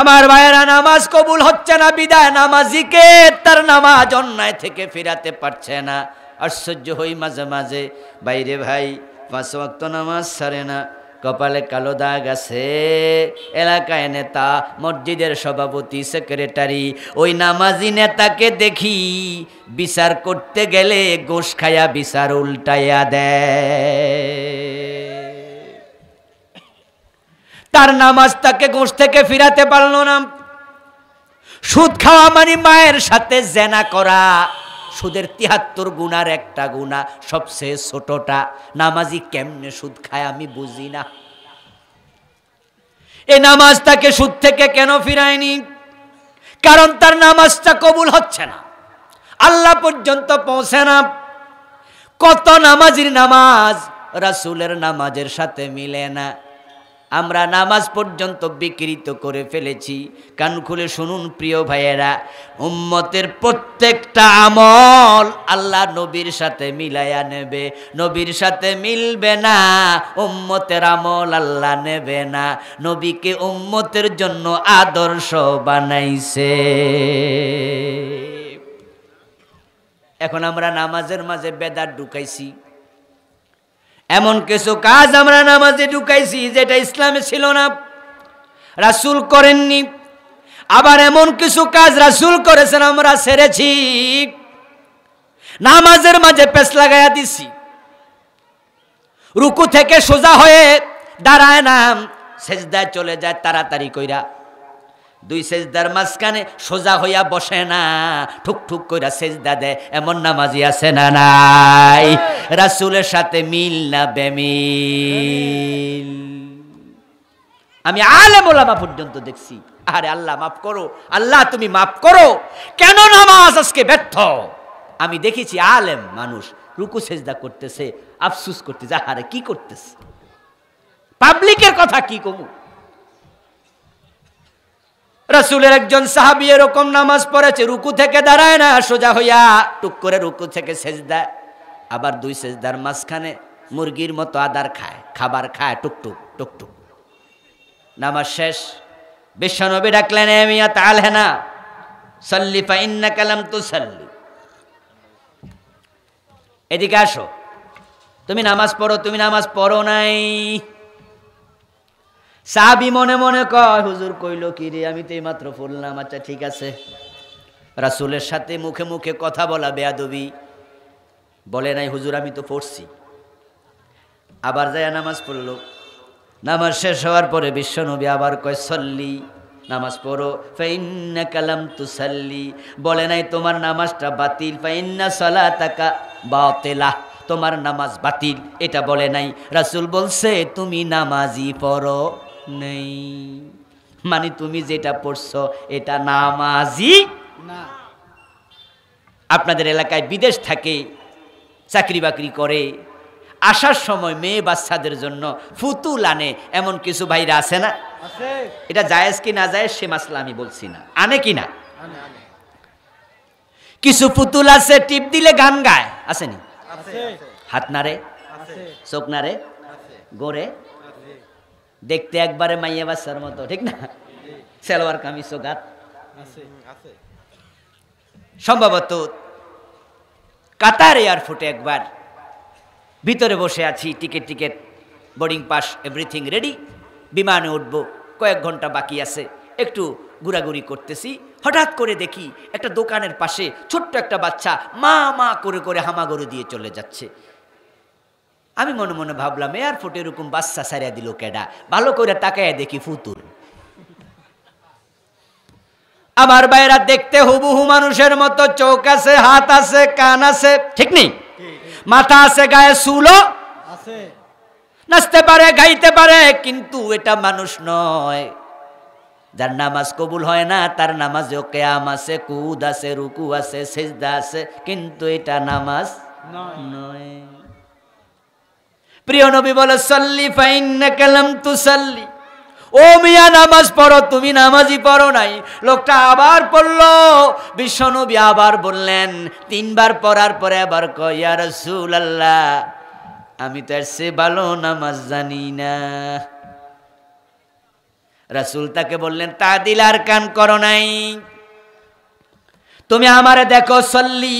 আমার ভাইয়েরা নামাজ কবুল হচ্ছে না বিদায় নামাজিকে তার নামাজ অন্যায় থেকে ফিরাতে পারছে না আশ্চর্য হই মাঝে মাঝে বাইরে ভাই পাঁচ ওয়াক্ত নামাজ সারে না কপালে কালো দাগ আছে এলাকায় নেতা মসজিদের সভাপতি সেক্রেটারি ওই নামাজি নেতাকে দেখি বিচার করতে গেলে গোস খায়া বিচার উল্টাইয়া দেয় তার নামাজ তাকে গোস থেকে ফিরাতে পারল না সুদ খাওয়া মানে মায়ের সাথে জেনা করা সুদের তিয়াত্তর গুণার একটা গুণা সবচেয়ে ছোটটা নামাজি কেমনে সুদ খায় আমি বুঝি না এ নামাজ তাকে সুদ থেকে কেন ফিরায়নি কারণ তার নামাজটা কবুল হচ্ছে না আল্লাহ পর্যন্ত পৌঁছে না কত নামাজির নামাজ রাসুলের নামাজের সাথে মিলে না আমরা নামাজ পর্যন্ত বিকৃত করে ফেলেছি কান খুলে শুনুন প্রিয় ভাইয়েরা উম্মতের প্রত্যেকটা আমল আল্লাহ নবীর সাথে মিলাইয়া নেবে নবীর সাথে মিলবে না উম্মতের আমল আল্লাহ নেবে না নবীকে উম্মতের জন্য আদর্শ বানাইছে এখন আমরা নামাজের মাঝে বেদার ঢুকাইছি এমন কিছু কাজ আমরা নামাজে ঢুকাইছি যেটা ইসলামে ছিল না রাসুল করেননি আবার এমন কিছু কাজ রাসুল করেছেন আমরা সেরেছি নামাজের মাঝে পেস লাগাইয়া দিছি রুকু থেকে সোজা হয়ে দাঁড়ায় না সেজদায় চলে যায় তাড়াতাড়ি কইরা দুই সেজদার মাঝখানে সোজা হইয়া বসে না ঠুক ঠুক কইরা সেজদা দেয় এমন নামাজি আছে না নাই হ্যাঁ। রাসুলের সাথে মিল না বেমিল আমি আলে মোলামা পর্যন্ত দেখছি আরে আল্লাহ মাফ করো আল্লাহ তুমি মাফ করো কেন নামাজ আজকে ব্যর্থ আমি দেখেছি আলেম মানুষ রুকু সেজদা করতেছে আফসুস করতেছে আরে কি করতেছে পাবলিকের কথা কি কমু রাসুলের একজন সাহাবি এরকম নামাজ পড়েছে রুকু থেকে দাঁড়ায় না সোজা হইয়া টুক করে রুকু থেকে সেজদা আবার দুই সেজদার মাঝখানে মুরগির মতো আদার খায় খাবার খায় টুকটুক টুকটুক নামাজ শেষ বিশ্বনবী ডাকলেন মিয়া তাল হেনা সল্লি ফাইন্না কালাম তু সাল্লি এদিকে আসো তুমি নামাজ পড়ো তুমি নামাজ পড়ো নাই সাবি মনে মনে কয় হুজুর কইল কি রে আমি তো এইমাত্র পড়লাম আচ্ছা ঠিক আছে রাসুলের সাথে মুখে মুখে কথা বলা বেয়াদবি বলে নাই হুজুর আমি তো পড়ছি আবার যায় নামাজ পড়ল নামাজ শেষ হওয়ার পরে বিশ্বনবী আবার কয় সল্লি নামাজ পড়ো ফাইন্না কালাম সাল্লি বলে নাই তোমার নামাজটা বাতিল ফাইন্না সলা তাকা বাতেলা তোমার নামাজ বাতিল এটা বলে নাই রাসুল বলছে তুমি নামাজি পড়ো নেই মানে তুমি যেটা পড়ছো এটা নামাজি না আপনাদের এলাকায় বিদেশ থাকে চাকরি বাকরি করে আসার সময় মেয়ে বাচ্চাদের জন্য ফুতুল আনে এমন কিছু ভাইরা আছে না এটা জায়েজ কি না যায় সে মাসলা আমি বলছি না আনে কি না কিছু পুতুল আছে টিপ দিলে গান গায় আসেনি হাত নারে চোখ নারে গড়ে দেখতে একবারে মাইয়া বাচ্চার মতো ঠিক না সেলোয়ার কামিজ গাত সম্ভবত কাতার এয়ারফোর্টে একবার ভিতরে বসে আছি ticket ticket boarding pass everything ready বিমানে উঠব কয়েক ঘন্টা বাকি আছে একটু ঘোরাঘুরি করতেছি হঠাৎ করে দেখি একটা দোকানের পাশে ছোট্ট একটা বাচ্চা মা মা করে করে হামাগরু দিয়ে চলে যাচ্ছে আমি মনে মনে ভাবলাম এয়ারপোর্টে এরকম বাচ্চা সারিয়া দিল কেডা ভালো করে তাকায় দেখি ফুতুর আমার বাইরা দেখতে হুবহু মানুষের মতো চোখ আছে হাত আছে কান আছে ঠিক নেই মাথা আছে গায়ে আছে নাচতে পারে গাইতে পারে কিন্তু এটা মানুষ নয় যার নামাজ কবুল হয় না তার নামাজ কেয়াম আছে কুদ আছে রুকু আছে সেজদা আছে কিন্তু এটা নামাজ নয় প্রিয় নবী বলে সল্লি ফাইন না কালাম তু সল্লি ও মিয়া নামাজ পড়ো তুমি নামাজই পড়ো নাই লোকটা আবার পড়ল বিশ্বনবী আবার বললেন তিনবার পড়ার পরে আবার কয়া রসুল আল্লাহ আমি তার সে ভালো নামাজ জানি না রাসুল তাকে বললেন তা দিল আর কান করো নাই তুমি আমারে দেখো সল্লি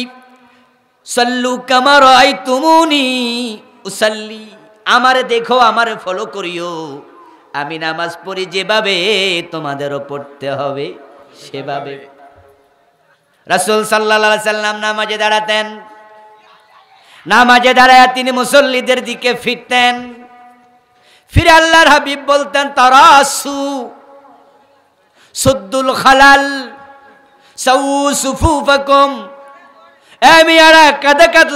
সল্লু কামার আই তুমুনি উসল্লি আমারে দেখো আমারে ফলো করিও আমি নামাজ পড়ি যেভাবে তোমাদেরও পড়তে হবে সেভাবে রাসুল সাল্লা সাল্লাম নামাজে দাঁড়াতেন নামাজে দাঁড়ায় তিনি মুসল্লিদের দিকে ফিরতেন ফিরে আল্লাহর হাবিব বলতেন তারাসু সুদ্দুল খালাল সৌ সুফুফাকুম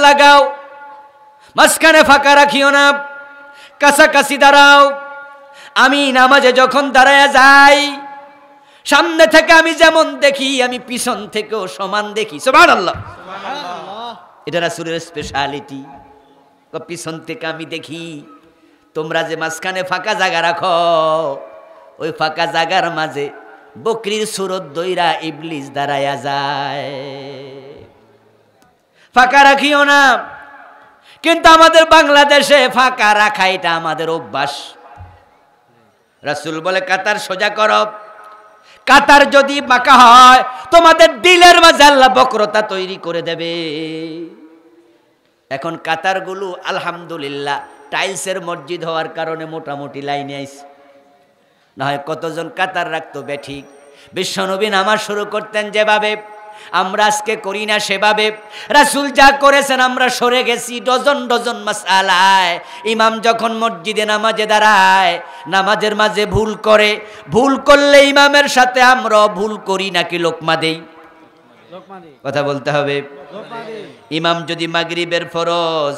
লাগাও মাঝখানে ফাঁকা রাখিও না কাছাকাছি দাঁড়াও আমি নামাজে যখন দাঁড়ায় যাই সামনে থেকে আমি যেমন দেখি আমি পিছন থেকেও সমান দেখি সবার আল্লাহ এটা সুরের স্পেশালিটি পিছন থেকে আমি দেখি তোমরা যে মাঝখানে ফাঁকা জায়গা রাখো ওই ফাঁকা জায়গার মাঝে বকরির সুরত দইরা ইবলিশ দাঁড়ায়া যায় ফাঁকা রাখিও না কিন্তু আমাদের বাংলাদেশে ফাঁকা রাখা এটা আমাদের অভ্যাস রাসুল বলে কাতার সোজা কর কাতার যদি বাঁকা হয় তোমাদের দিলের মাঝে আল্লাহ বক্রতা তৈরি করে দেবে এখন কাতারগুলো আলহামদুলিল্লাহ টাইলসের মসজিদ হওয়ার কারণে মোটামুটি লাইনে আইস না হয় কতজন কাতার রাখতো ব্যাঠিক বিশ্বনবী নামাজ শুরু করতেন যেভাবে আমরা আজকে করি না সেভাবে রাসুল যা করেছেন আমরা সরে গেছি ডজন ডজন মাস আলায় ইমাম যখন মসজিদে নামাজে দাঁড়ায় নামাজের মাঝে ভুল করে ভুল করলে ইমামের সাথে আমরা ভুল করি নাকি লোকমা দেই কথা বলতে হবে ইমাম যদি মাগরিবের ফরজ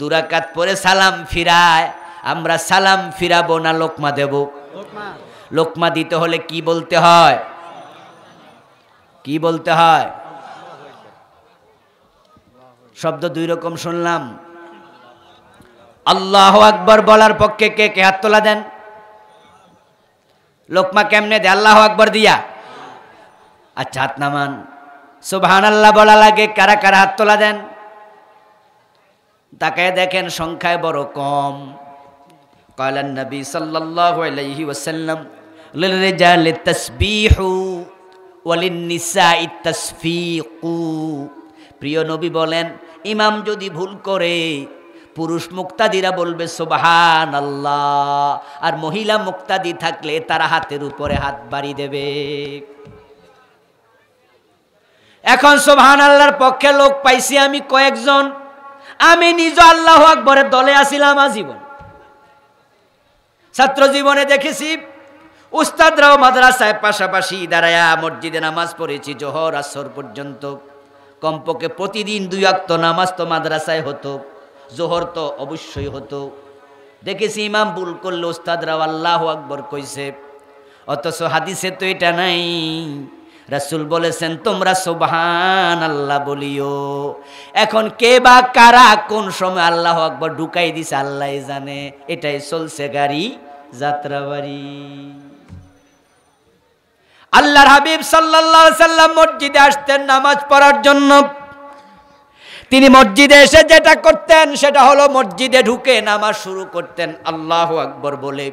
দুরাকাত পরে সালাম ফিরায় আমরা সালাম ফিরাবো না লোকমা দেব লোকমা দিতে হলে কি বলতে হয় কি বলতে হয় শব্দ দুই রকম শুনলাম আল্লাহ আকবর বলার পক্ষে কে কে হাত তোলা দেন লোকমা কেমনে দে আল্লাহ আকবর দিয়া আচ্ছা হাত নামান সুবহান আল্লাহ বলা লাগে কারা কারা হাত তোলা দেন তাকে দেখেন সংখ্যায় বড় কম কয়লান নবী সাল্লাহ আলাইহি ওসাল্লাম লিল রিজালি তাসবিহু প্রিয় নবী বলেন ইমাম যদি ভুল করে পুরুষ মুক্তাদিরা বলবে সোবাহান আল্লাহ আর মহিলা মুক্তাদি থাকলে তারা হাতের উপরে হাত বাড়ি দেবে এখন সোবাহান আল্লাহর পক্ষে লোক পাইছি আমি কয়েকজন আমি নিজ আল্লাহ আকবরের দলে আসিলাম আজীবন ছাত্র জীবনে দেখেছি উস্তাদরাও মাদ্রাসায় পাশাপাশি দাঁড়ায়া মসজিদে নামাজ পড়েছি জোহর আসর পর্যন্ত কমপক্ষে প্রতিদিন দুই আক্ত নামাজ তো মাদ্রাসায় হতো জোহর তো অবশ্যই হতো দেখেছি ইমাম ভুল করলে উস্তাদরাও আল্লাহ আকবর কইছে অথচ হাদিসে তো এটা নাই রাসুল বলেছেন তোমরা সোবাহান আল্লাহ বলিও এখন কে বা কারা কোন সময় আল্লাহ আকবর ঢুকাই দিছে আল্লাহ জানে এটাই চলছে গাড়ি যাত্রাবাড়ি আল্লাহর হাবিব সাল্লাহ সাল্লাম মসজিদে আসতেন নামাজ পড়ার জন্য তিনি মসজিদে এসে যেটা করতেন সেটা হলো মসজিদে ঢুকে নামাজ শুরু করতেন আল্লাহ আকবর বলে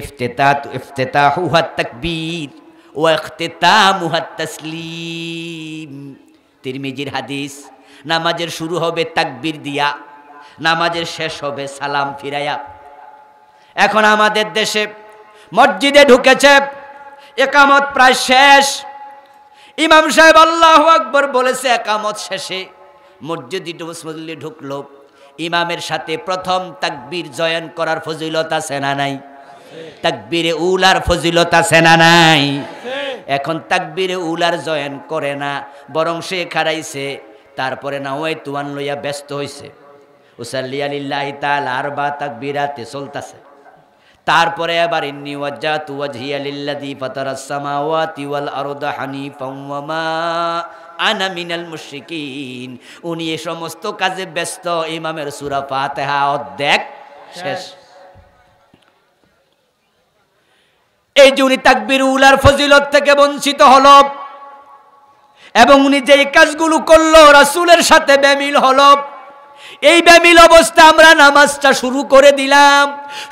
ইফতেতা ইফতেতা হুহাত তাকবীর ও এখতেতা মুহাত তসলিম তিরমিজির হাদিস নামাজের শুরু হবে তাকবীর দিয়া নামাজের শেষ হবে সালাম ফিরায়া এখন আমাদের দেশে মসজিদে ঢুকেছে একামত প্রায় শেষ ইমাম সাহেব আল্লাহ আকবর বলেছে একামত শেষে মসজিদ মসজিদে ঢুকলো ইমামের সাথে প্রথম তাকবীর জয়েন করার ফজিলত আছে না নাই তাকবীরে উলার ফজিলত আছে না নাই এখন তাকবীরে উলার জয়েন করে না বরং সে খারাইছে তারপরে না ওই তুয়ান লইয়া ব্যস্ত হইছে উসাল্লিয়ালিল্লাহ তাল আর বা তাকবীরাতে চলতাছে তারপরে আবার ইন্নি ওয়াজ্জা তুয়াজিয়া লিল্লাদি ফাতারাস সামাওয়াতি ওয়াল আরদা হানিফাম ওয়া মা আনা মিনাল মুশরিকিন উনি এই সমস্ত কাজে ব্যস্ত ইমামের সূরা ফাতিহা অর্ধেক শেষ এই যে উনি তাকবির উলার ফজিলত থেকে বঞ্চিত হল এবং উনি যে কাজগুলো করলো রাসূলের সাথে বেমিল হলো এই ব্যামিল অবস্থা আমরা নামাজটা শুরু করে দিলাম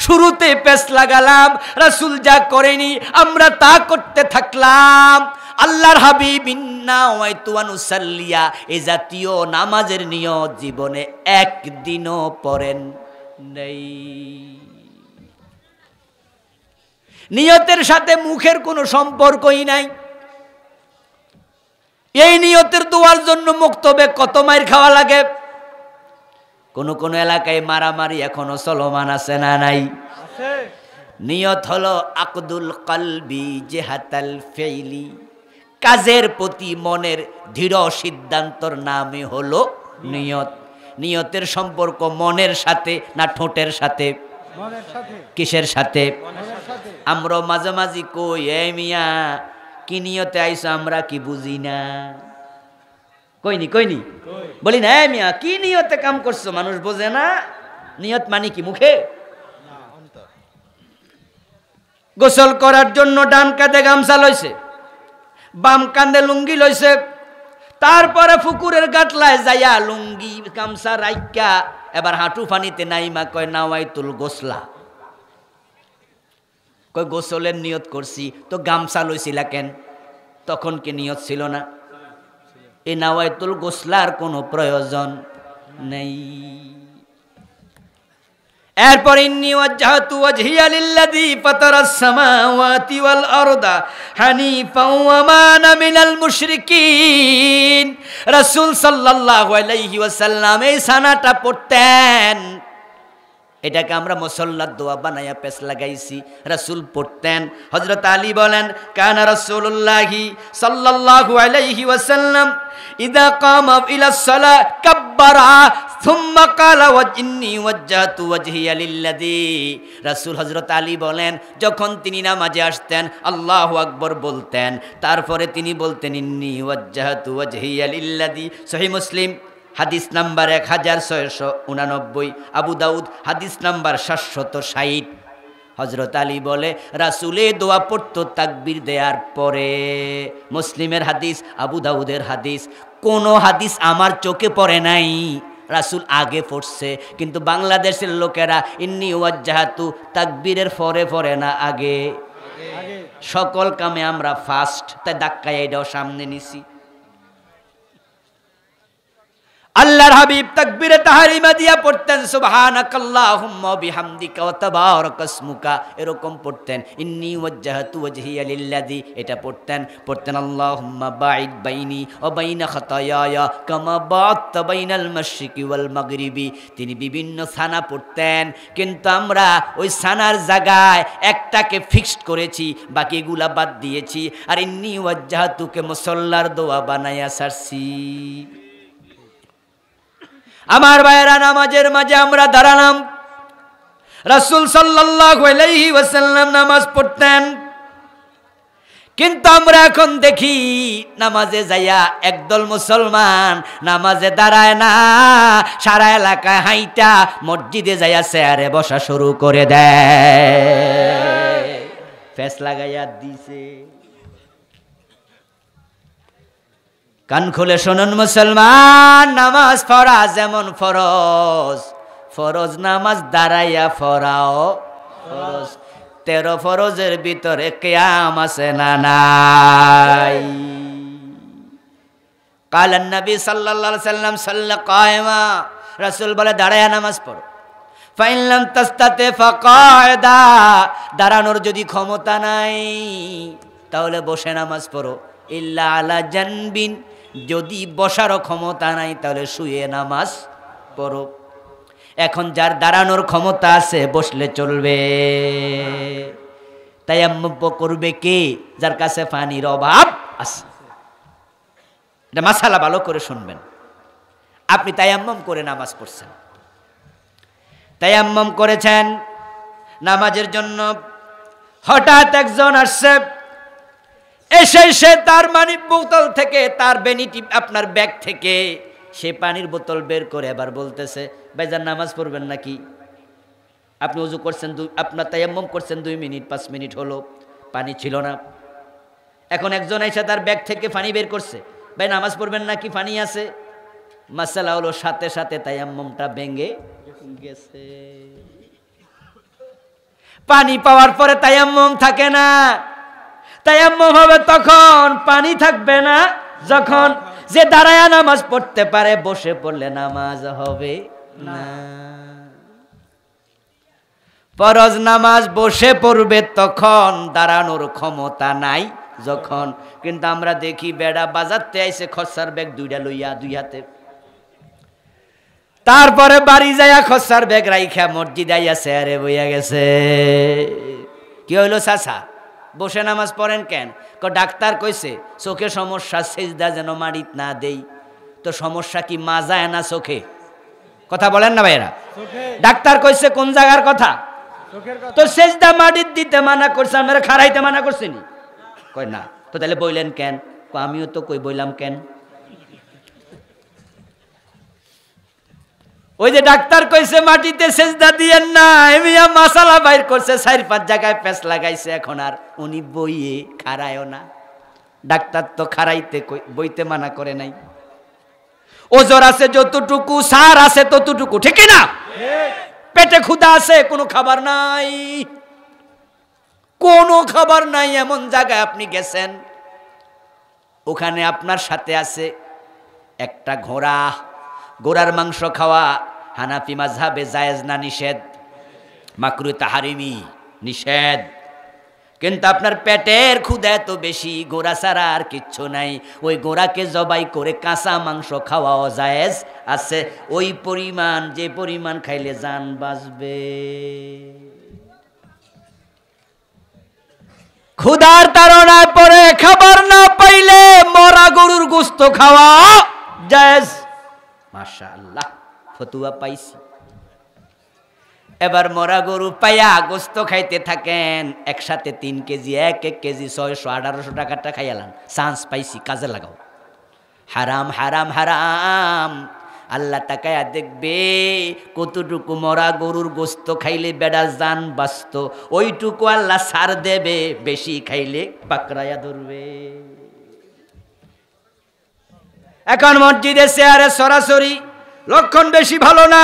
শুরুতে পেস লাগালাম রাসুল যা করেনি আমরা তা করতে থাকলাম আল্লাহর হাবিবিন্নাওয়ানুসাল্লিয়া এ জাতীয় নামাজের নিয়ত জীবনে একদিনও পড়েন নেই নিয়তের সাথে মুখের কোনো সম্পর্কই নাই এই নিয়তের দোয়ার জন্য মুক্তবে কত মাইর খাওয়া লাগে কোনো কোনো এলাকায় মারামারি এখনো চলমান আছে না নাই নিয়ত হলো আকদুল কলবি জেহাতাল ফেইলি কাজের প্রতি মনের দৃঢ় সিদ্ধান্তর নামই হলো নিয়ত নিয়তের সম্পর্ক মনের সাথে না ঠোঁটের সাথে কিসের সাথে আমরা মাঝামাঝি কই এ মিয়া কি নিয়তে আইসো আমরা কি বুঝি না কইনি কইনি বলি না মিয়া কি নিয়তে কাম করছো মানুষ বোঝে না নিয়ত মানে কি মুখে গোসল করার জন্য ডান কাঁধে গামছা লইছে বাম কাঁধে লুঙ্গি লইছে তারপরে ফুকুরের গাটলায় যাইয়া লুঙ্গি গামছা রাইকা এবার হাঁটু ফানিতে নাইমা কয় নাওয়াই তুল গোসলা কয় গোসলের নিয়ত করছি তো গামছা লইছিলা কেন তখন কি নিয়ত ছিল না এই নাওয়ায়তুল গোসলার কোনো প্রয়োজন নেই এরপর ইন্নি ওয়াজ্জাহতু ওয়াজহিয়া লিল্লাযী ফাতারাস সামাওয়াতি ওয়াল আরদা হানিফাও ওয়া মা আনা মিনাল মুশরিকিন রাসূল সাল্লাল্লাহু আলাইহি ওয়াসাল্লাম এই সানাটা পড়তেন এটাকে আমরা মুসল্লার দোয়া বানাইয়া পেস লাগাইছি রাসুল পড়তেন হজরত আলী বলেন কানা রাসুল্লাহি সাল্লাল্লাহু আলাইহি ওয়াসাল্লাম ইদা কামা ইলা সালাহ কাব্বারা সুম্মা কালা ওয়াজনি ওয়াজ্জাতু ওয়াজহিয়া লিল্লাযী রাসূল হযরত আলী বলেন যখন তিনি নামাজে আসতেন আল্লাহু আকবার বলতেন তারপরে তিনি বলতেন ইন্নী ওয়াজ্জাতু ওয়াজহিয়া লিল্লাযী সহিহ মুসলিম হাদিস নাম্বার এক হাজার ছয়শো উনানব্বই আবু দাউদ হাদিস নাম্বার সাতশত ষাট হজরত আলী বলে রাসুলে দোয়া পড়ত তাকবির দেয়ার পরে মুসলিমের হাদিস আবু দাউদের হাদিস কোনো হাদিস আমার চোখে পড়ে নাই রাসুল আগে পড়ছে কিন্তু বাংলাদেশের লোকেরা ইন্নি ওয়াজাহাতু তাকবীরের ফরে ফরে না আগে সকল কামে আমরা ফার্স্ট তাই দাক্কায় এটাও সামনে নিছি আল্লাহর হাবিব তাকবীরে তাহারিমা দিয়া পড়তেন সুবহানাকাল্লাহুম্মা বিহামদিকা ওয়া তাবারাকাসমুকা এরকম পড়তেন ইন্নী ওয়াজ্জাহতু ওয়াজহিয়া লিল্লাযী এটা পড়তেন পড়তেন আল্লাহুম্মা বাঈদ বাইনি ওয়া বাইনা খাতায়ায়া কামা বাত বাইনাল মাশরিকি ওয়াল মাগরিবি তিনি বিভিন্ন সানা পড়তেন কিন্তু আমরা ওই সানার জায়গায় একটাকে ফিক্সড করেছি বাকিগুলা বাদ দিয়েছি আর ইন্নী ওয়াজ্জাহতুকে মুসল্লার দোয়া বানায়া সারছি আমার ভাইয়েরা নামাজের মাঝে আমরা দাঁড়ালাম রাসুল সাল্লাহি নামাজ পড়তেন কিন্তু আমরা এখন দেখি নামাজে যাইয়া একদল মুসলমান নামাজে দাঁড়ায় না সারা এলাকায় হাইটা মসজিদে যাইয়া চেয়ারে বসা শুরু করে দেয় ফেস লাগাইয়া দিছে কান খুলে শোনন মুসলমান নামাজ পড়া যেমন ফরজ ফরজ নামাজ দাঁড়াইয়া ফরাও ফরজ তেরো ফরজের ভিতরে কেয়াম আছে না নাই قال নবী صلى সাল্লাম সাল্লা কয়মা صلى বলে দাঁড়াইয়া নামাজ পড়ো ফাইনলাম তস্তাতে ফকয়দা দাঁড়ানোর যদি ক্ষমতা নাই তাহলে বসে নামাজ পড়ো ইল্লা আলা জানবিন যদি বসারও ক্ষমতা নাই তাহলে শুয়ে নামাজ পড়ো এখন যার দাঁড়ানোর ক্ষমতা আছে বসলে চলবে তাই আম্মব্য করবে কে যার কাছে পানির অভাব আছে এটা মাসালা ভালো করে শুনবেন আপনি তায়াম্মম করে নামাজ পড়ছেন তায়াম্মম করেছেন নামাজের জন্য হঠাৎ একজন আসছে এসে সে তার মানি বোতল থেকে তার বেনিটি আপনার ব্যাগ থেকে সে পানির বোতল বের করে আবার বলতেছে বেজার নামাজ পড়বেন নাকি আপনি উজু করছেন দুই আপনার তায়াম্মম করছেন দুই মিনিট পাঁচ মিনিট হলো পানি ছিল না এখন একজন এসে তার ব্যাগ থেকে পানি বের করছে ভাই নামাজ পড়বেন নাকি পানি আছে মাসালা হলো সাথে সাথে তায়াম্মমটা ভেঙে গেছে পানি পাওয়ার পরে তায়াম্মম থাকে না তায়াম্মম হবে তখন পানি থাকবে না যখন যে দাঁড়ায় নামাজ পড়তে পারে বসে পড়লে নামাজ হবে না পরজ নামাজ বসে পড়বে তখন দাঁড়ানোর ক্ষমতা নাই যখন কিন্তু আমরা দেখি বেড়া বাজারতে আইসে খসার ব্যাগ দুইটা লইয়া দুই হাতে তারপরে বাড়ি যাইয়া খসার ব্যাগ রাইখা মসজিদ আইয়া আরে বইয়া গেছে কি হইল চাষা বসে নামাজ পড়েন কেন ক ডাক্তার কইছে চোখে সমস্যা সেজদা যেন মারিত না দেই তো সমস্যা কি মা যায় না চোখে কথা বলেন না ভাইরা ডাক্তার কইছে কোন জায়গার কথা তো সেজদা মারিত দিতে মানা করছে আমার খারাইতে মানা করছেনি কয় না তো তাহলে বইলেন কেন আমিও তো কই বইলাম কেন ওই যে ডাক্তার কইছে মাটিতে সেজদা দিয়েন না এমিয়া মাসালা বাইর করছে চার পাঁচ জায়গায় প্যাঁচ লাগাইছে এখন আর উনি বইয়ে খারায়ও না ডাক্তার তো খারাইতে বইতে মানা করে নাই ওজোর আছে যতটুকু সার আছে ততটুকু ঠিক না পেটে ক্ষুদা আছে কোনো খাবার নাই কোনো খাবার নাই এমন জায়গায় আপনি গেছেন ওখানে আপনার সাথে আছে একটা ঘোড়া গোড়ার মাংস খাওয়া হানাফি মাঝহাবে জায়েজ না নিষেধ মাকরু তাহারিমি নিষেধ কিন্তু আপনার পেটের ক্ষুদে এত বেশি গোড়া ছাড়া আর কিচ্ছু নাই ওই গোড়াকে জবাই করে কাঁচা মাংস খাওয়াও জায়েজ আছে ওই পরিমাণ যে পরিমাণ খাইলে যান বাঁচবে ক্ষুধার তাড়নায় পরে খাবার না পাইলে মরা গরুর গুস্ত খাওয়া জায়েজ মাশাল্লাহ ফতুয়া পাইছি এবার মরা গরু পাইয়া গোস্ত খাইতে থাকেন একসাথে তিন কেজি এক এক কেজি ছয়শো আঠারোশো টাকাটা খাইয়ালাম চান্স পাইছি কাজে লাগাও হারাম হারাম হারাম আল্লাহ তাকায়া দেখবে কতটুকু মরা গরুর গোস্ত খাইলে বেড়া জান বাস্ত ওইটুকু আল্লাহ সার দেবে বেশি খাইলে পাকড়াইয়া ধরবে এখন মসজিদে চেয়ারে সরাসরি লক্ষণ বেশি ভালো না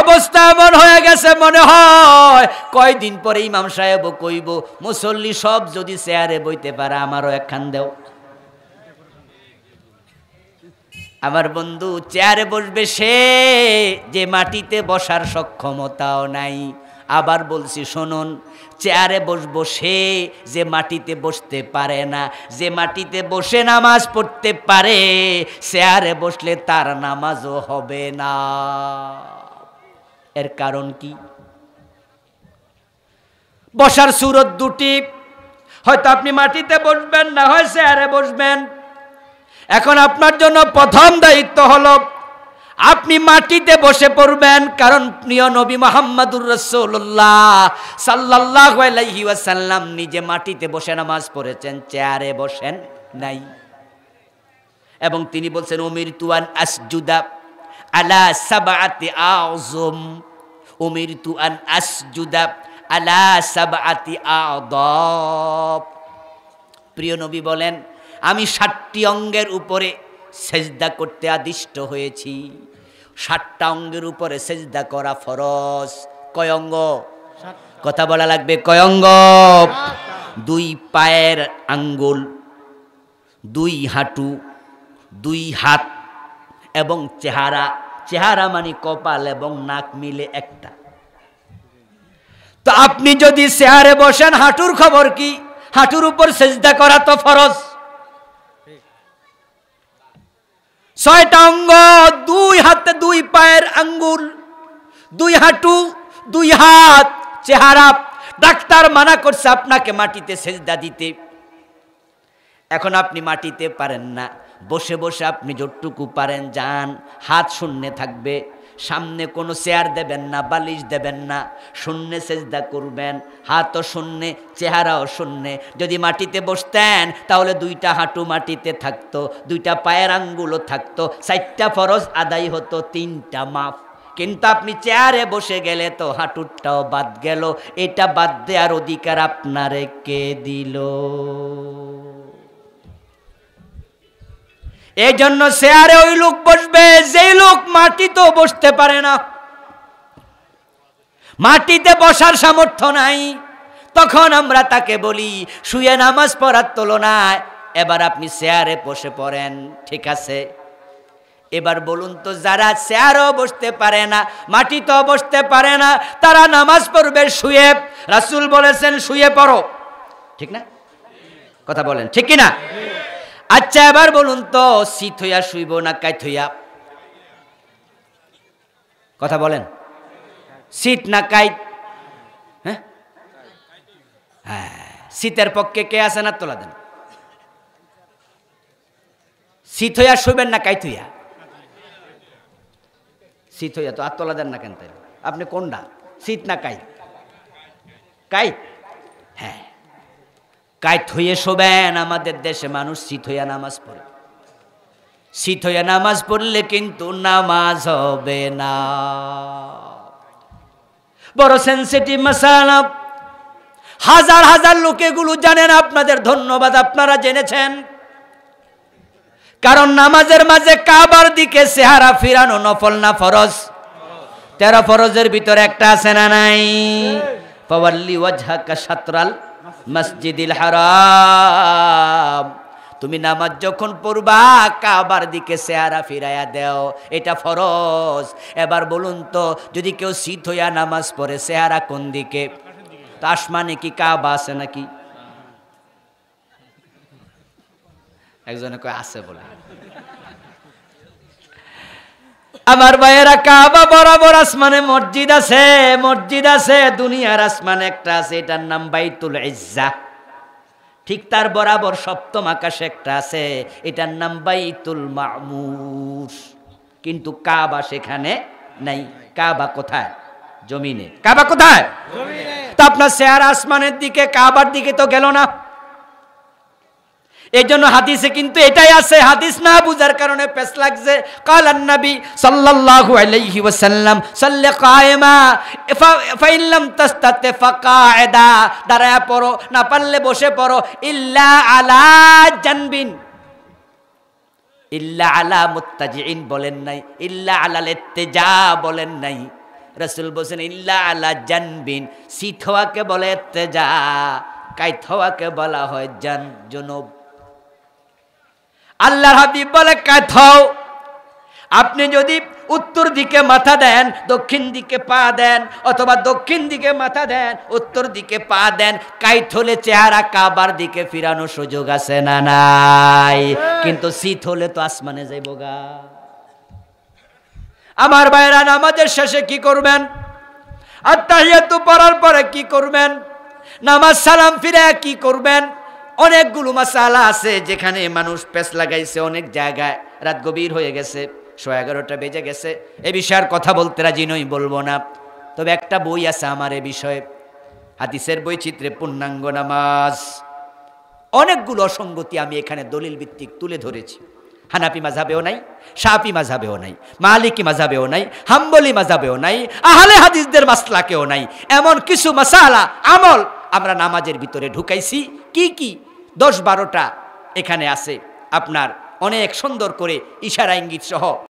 অবস্থা এমন হয়ে গেছে মনে হয় কয়দিন পরে ইমাম সাহেব কইব মুসল্লি সব যদি চেয়ারে বইতে পারে আমারও একখান দেও আমার বন্ধু চেয়ারে বসবে সে যে মাটিতে বসার সক্ষমতাও নাই আবার বলছি শুনুন চেয়ারে বসবো সে যে মাটিতে বসতে পারে না যে মাটিতে বসে নামাজ পড়তে পারে চেয়ারে বসলে তার নামাজও হবে না এর কারণ কি বসার সুরত দুটি হয়তো আপনি মাটিতে বসবেন না হয় চেয়ারে বসবেন এখন আপনার জন্য প্রথম দায়িত্ব হলো আপনি মাটিতে বসে পড়বেন কারণ প্রিয় নবী মোহাম্মদুর রসুল্লাহ সাল্লাহ সাল্লাম নিজে মাটিতে বসে নামাজ পড়েছেন চেয়ারে বসেন নাই এবং তিনি বলছেন উমির তুয়ান আসজুদা আলা সাবাতে আজম উমির তুয়ান আসজুদা আলা সাবাতি আদব প্রিয় নবী বলেন আমি ষাটটি অঙ্গের উপরে সেজদা করতে আদিষ্ট হয়েছি ষাটটা অঙ্গের উপরে সেজদা করা ফরজ কয় অঙ্গ কথা বলা লাগবে কয় অঙ্গ দুই পায়ের আঙ্গুল দুই হাঁটু দুই হাত এবং চেহারা চেহারা মানে কপাল এবং নাক মিলে একটা তো আপনি যদি চেহারে বসেন হাঁটুর খবর কি হাঁটুর উপর সেজদা করা তো ফরজ ছয়টা অঙ্গ দুই হাতে দুই পায়ের আঙ্গুল দুই হাঁটু দুই হাত চেহারা ডাক্তার মানা করছে আপনাকে মাটিতে সেজদা দিতে এখন আপনি মাটিতে পারেন না বসে বসে আপনি যতটুকু পারেন যান হাত শূন্যে থাকবে সামনে কোনো চেয়ার দেবেন না বালিশ দেবেন না শূন্যে চেষ্টা করবেন হাতও শূন্যে চেহারাও শূন্যে যদি মাটিতে বসতেন তাহলে দুইটা হাঁটু মাটিতে থাকতো দুইটা পায়ের আঙ্গুলও থাকতো চারটা ফরজ আদায় হতো তিনটা মাফ কিন্তু আপনি চেয়ারে বসে গেলে তো হাঁটুরটাও বাদ গেল এটা বাদ দেওয়ার অধিকার আপনারে কে দিল এই জন্য চেয়ারে ওই লোক বসবে যেই লোক মাটিতে বসতে পারে না মাটিতে বসার সামর্থ্য নাই তখন আমরা তাকে বলি শুয়ে নামাজ পড়ার তুলনায় এবার আপনি শেয়ারে বসে পড়েন ঠিক আছে এবার বলুন তো যারা শেয়ারও বসতে পারে না মাটিতেও বসতে পারে না তারা নামাজ পড়বে শুয়ে রাসুল বলেছেন শুয়ে পড়ো ঠিক না কথা বলেন ঠিক কিনা আচ্ছা এবার বলুন তো শীত হইয়া শুইব না কাইত হইয়া কথা বলেন শীত না কাইত হ্যাঁ? হ্যাঁ শীতের পক্ষে কে আছে না তোলা দেন শীত হইয়া শুইবেন না কাইত হইয়া শীত হইয়া তো আর তোলা দেন না কেন তাই আপনি কোনটা শীত না কাইত কাইত হ্যাঁ কায়ত হয়ে শোবেন আমাদের দেশে মানুষ শীত হইয়া নামাজ পড়ে শীত হইয়া নামাজ পড়লে কিন্তু নামাজ হবে না বড় সেন্সিটিভ মশালা হাজার হাজার লোকেগুলো জানেন আপনাদের ধন্যবাদ আপনারা জেনেছেন কারণ নামাজের মাঝে কাবার দিকে সেহারা ফিরানো নফল না ফরজ তেরো ফরজের ভিতরে একটা আছে না নাই পাওয়াল্লি ওয়াজহাকা সাতরাল মসজিদিল হারাম তুমি নামাজ যখন পড়বা কাবার দিকে চেহারা ফিরাইয়া দেও এটা ফরজ এবার বলুন তো যদি কেউ শীত হইয়া নামাজ পড়ে চেহারা কোন দিকে তা আসমানে কি কাবা আছে নাকি একজনে কয় আছে বলে আমার ভাইয়েরা কাবা বরাবর আসমানে মসজিদ আছে মসজিদ আছে দুনিয়ার আসমানে একটা আছে এটার নাম বাইতুল ইজ্জা ঠিক তার বরাবর সপ্তম আকাশে একটা আছে এটার নাম বাইতুল মামুর কিন্তু কাবা সেখানে নাই কাবা কোথায় জমিনে কাবা কোথায় তো আপনার শেয়ার আসমানের দিকে কাবার দিকে তো গেল না এই জন্য হাদিসে কিন্তু এটাই আছে হাদিস না বুঝার কারণে পেস লাগছে কাল আন্নাবি সাল্লাল্লাহু আলাইহি ওয়াসাল্লাম সাল্লে কায়মা ফাইল্লাম তাস্তাতে ফাকায়দা দাঁড়ায় পড়ো না পারলে বসে পড়ো ইল্লা আলা জানবিন ইল্লা আলা মুত্তাজিইন বলেন নাই ইল্লা আলা লেতে যা বলেন নাই রসুল বলেন ইল্লা আলা জানবিন সিথওয়াকে বলে যা কাইথওয়াকে বলা হয় জান জনব আল্লাহর হাবিব বলে কাথাও আপনি যদি উত্তর দিকে মাথা দেন দক্ষিণ দিকে পা দেন অথবা দক্ষিণ দিকে মাথা দেন উত্তর দিকে পা দেন কাইট হলে চেহারা কাবার দিকে ফিরানো সুযোগ আছে না নাই হ্যাঁ। কিন্তু শীত হলে তো আসমানে যাইব গা আমার বাইরা নামাজের শেষে কি করবেন আর আত্মাহিয়াতু পড়ার পরে কি করবেন নামাজ সালাম ফিরে কি করবেন অনেকগুলো মশালা আছে যেখানে মানুষ পেস লাগাইছে অনেক জায়গায় রাত গভীর হয়ে গেছে সোয়া এগারোটা বেজে গেছে এ বিষয়ে আর কথা বলতে রাজি নই বলবো না তবে একটা বই আছে আমার এ বিষয়ে হাদিসের বৈচিত্র্যে পূর্ণাঙ্গ নামাজ অনেকগুলো অসঙ্গতি আমি এখানে দলিল ভিত্তিক তুলে ধরেছি হানাপি মাঝাবেও নাই সাপি মাঝাবেও নাই মালিকি মাঝাবেও নাই হাম্বলি মাঝাবেও নাই আহলে হাদিসদের মাসলাকেও নাই এমন কিছু মশালা আমল আমরা নামাজের ভিতরে ঢুকাইছি কি কি দশ বারোটা এখানে আছে আপনার অনেক সুন্দর করে ইশারা ইঙ্গিত সহ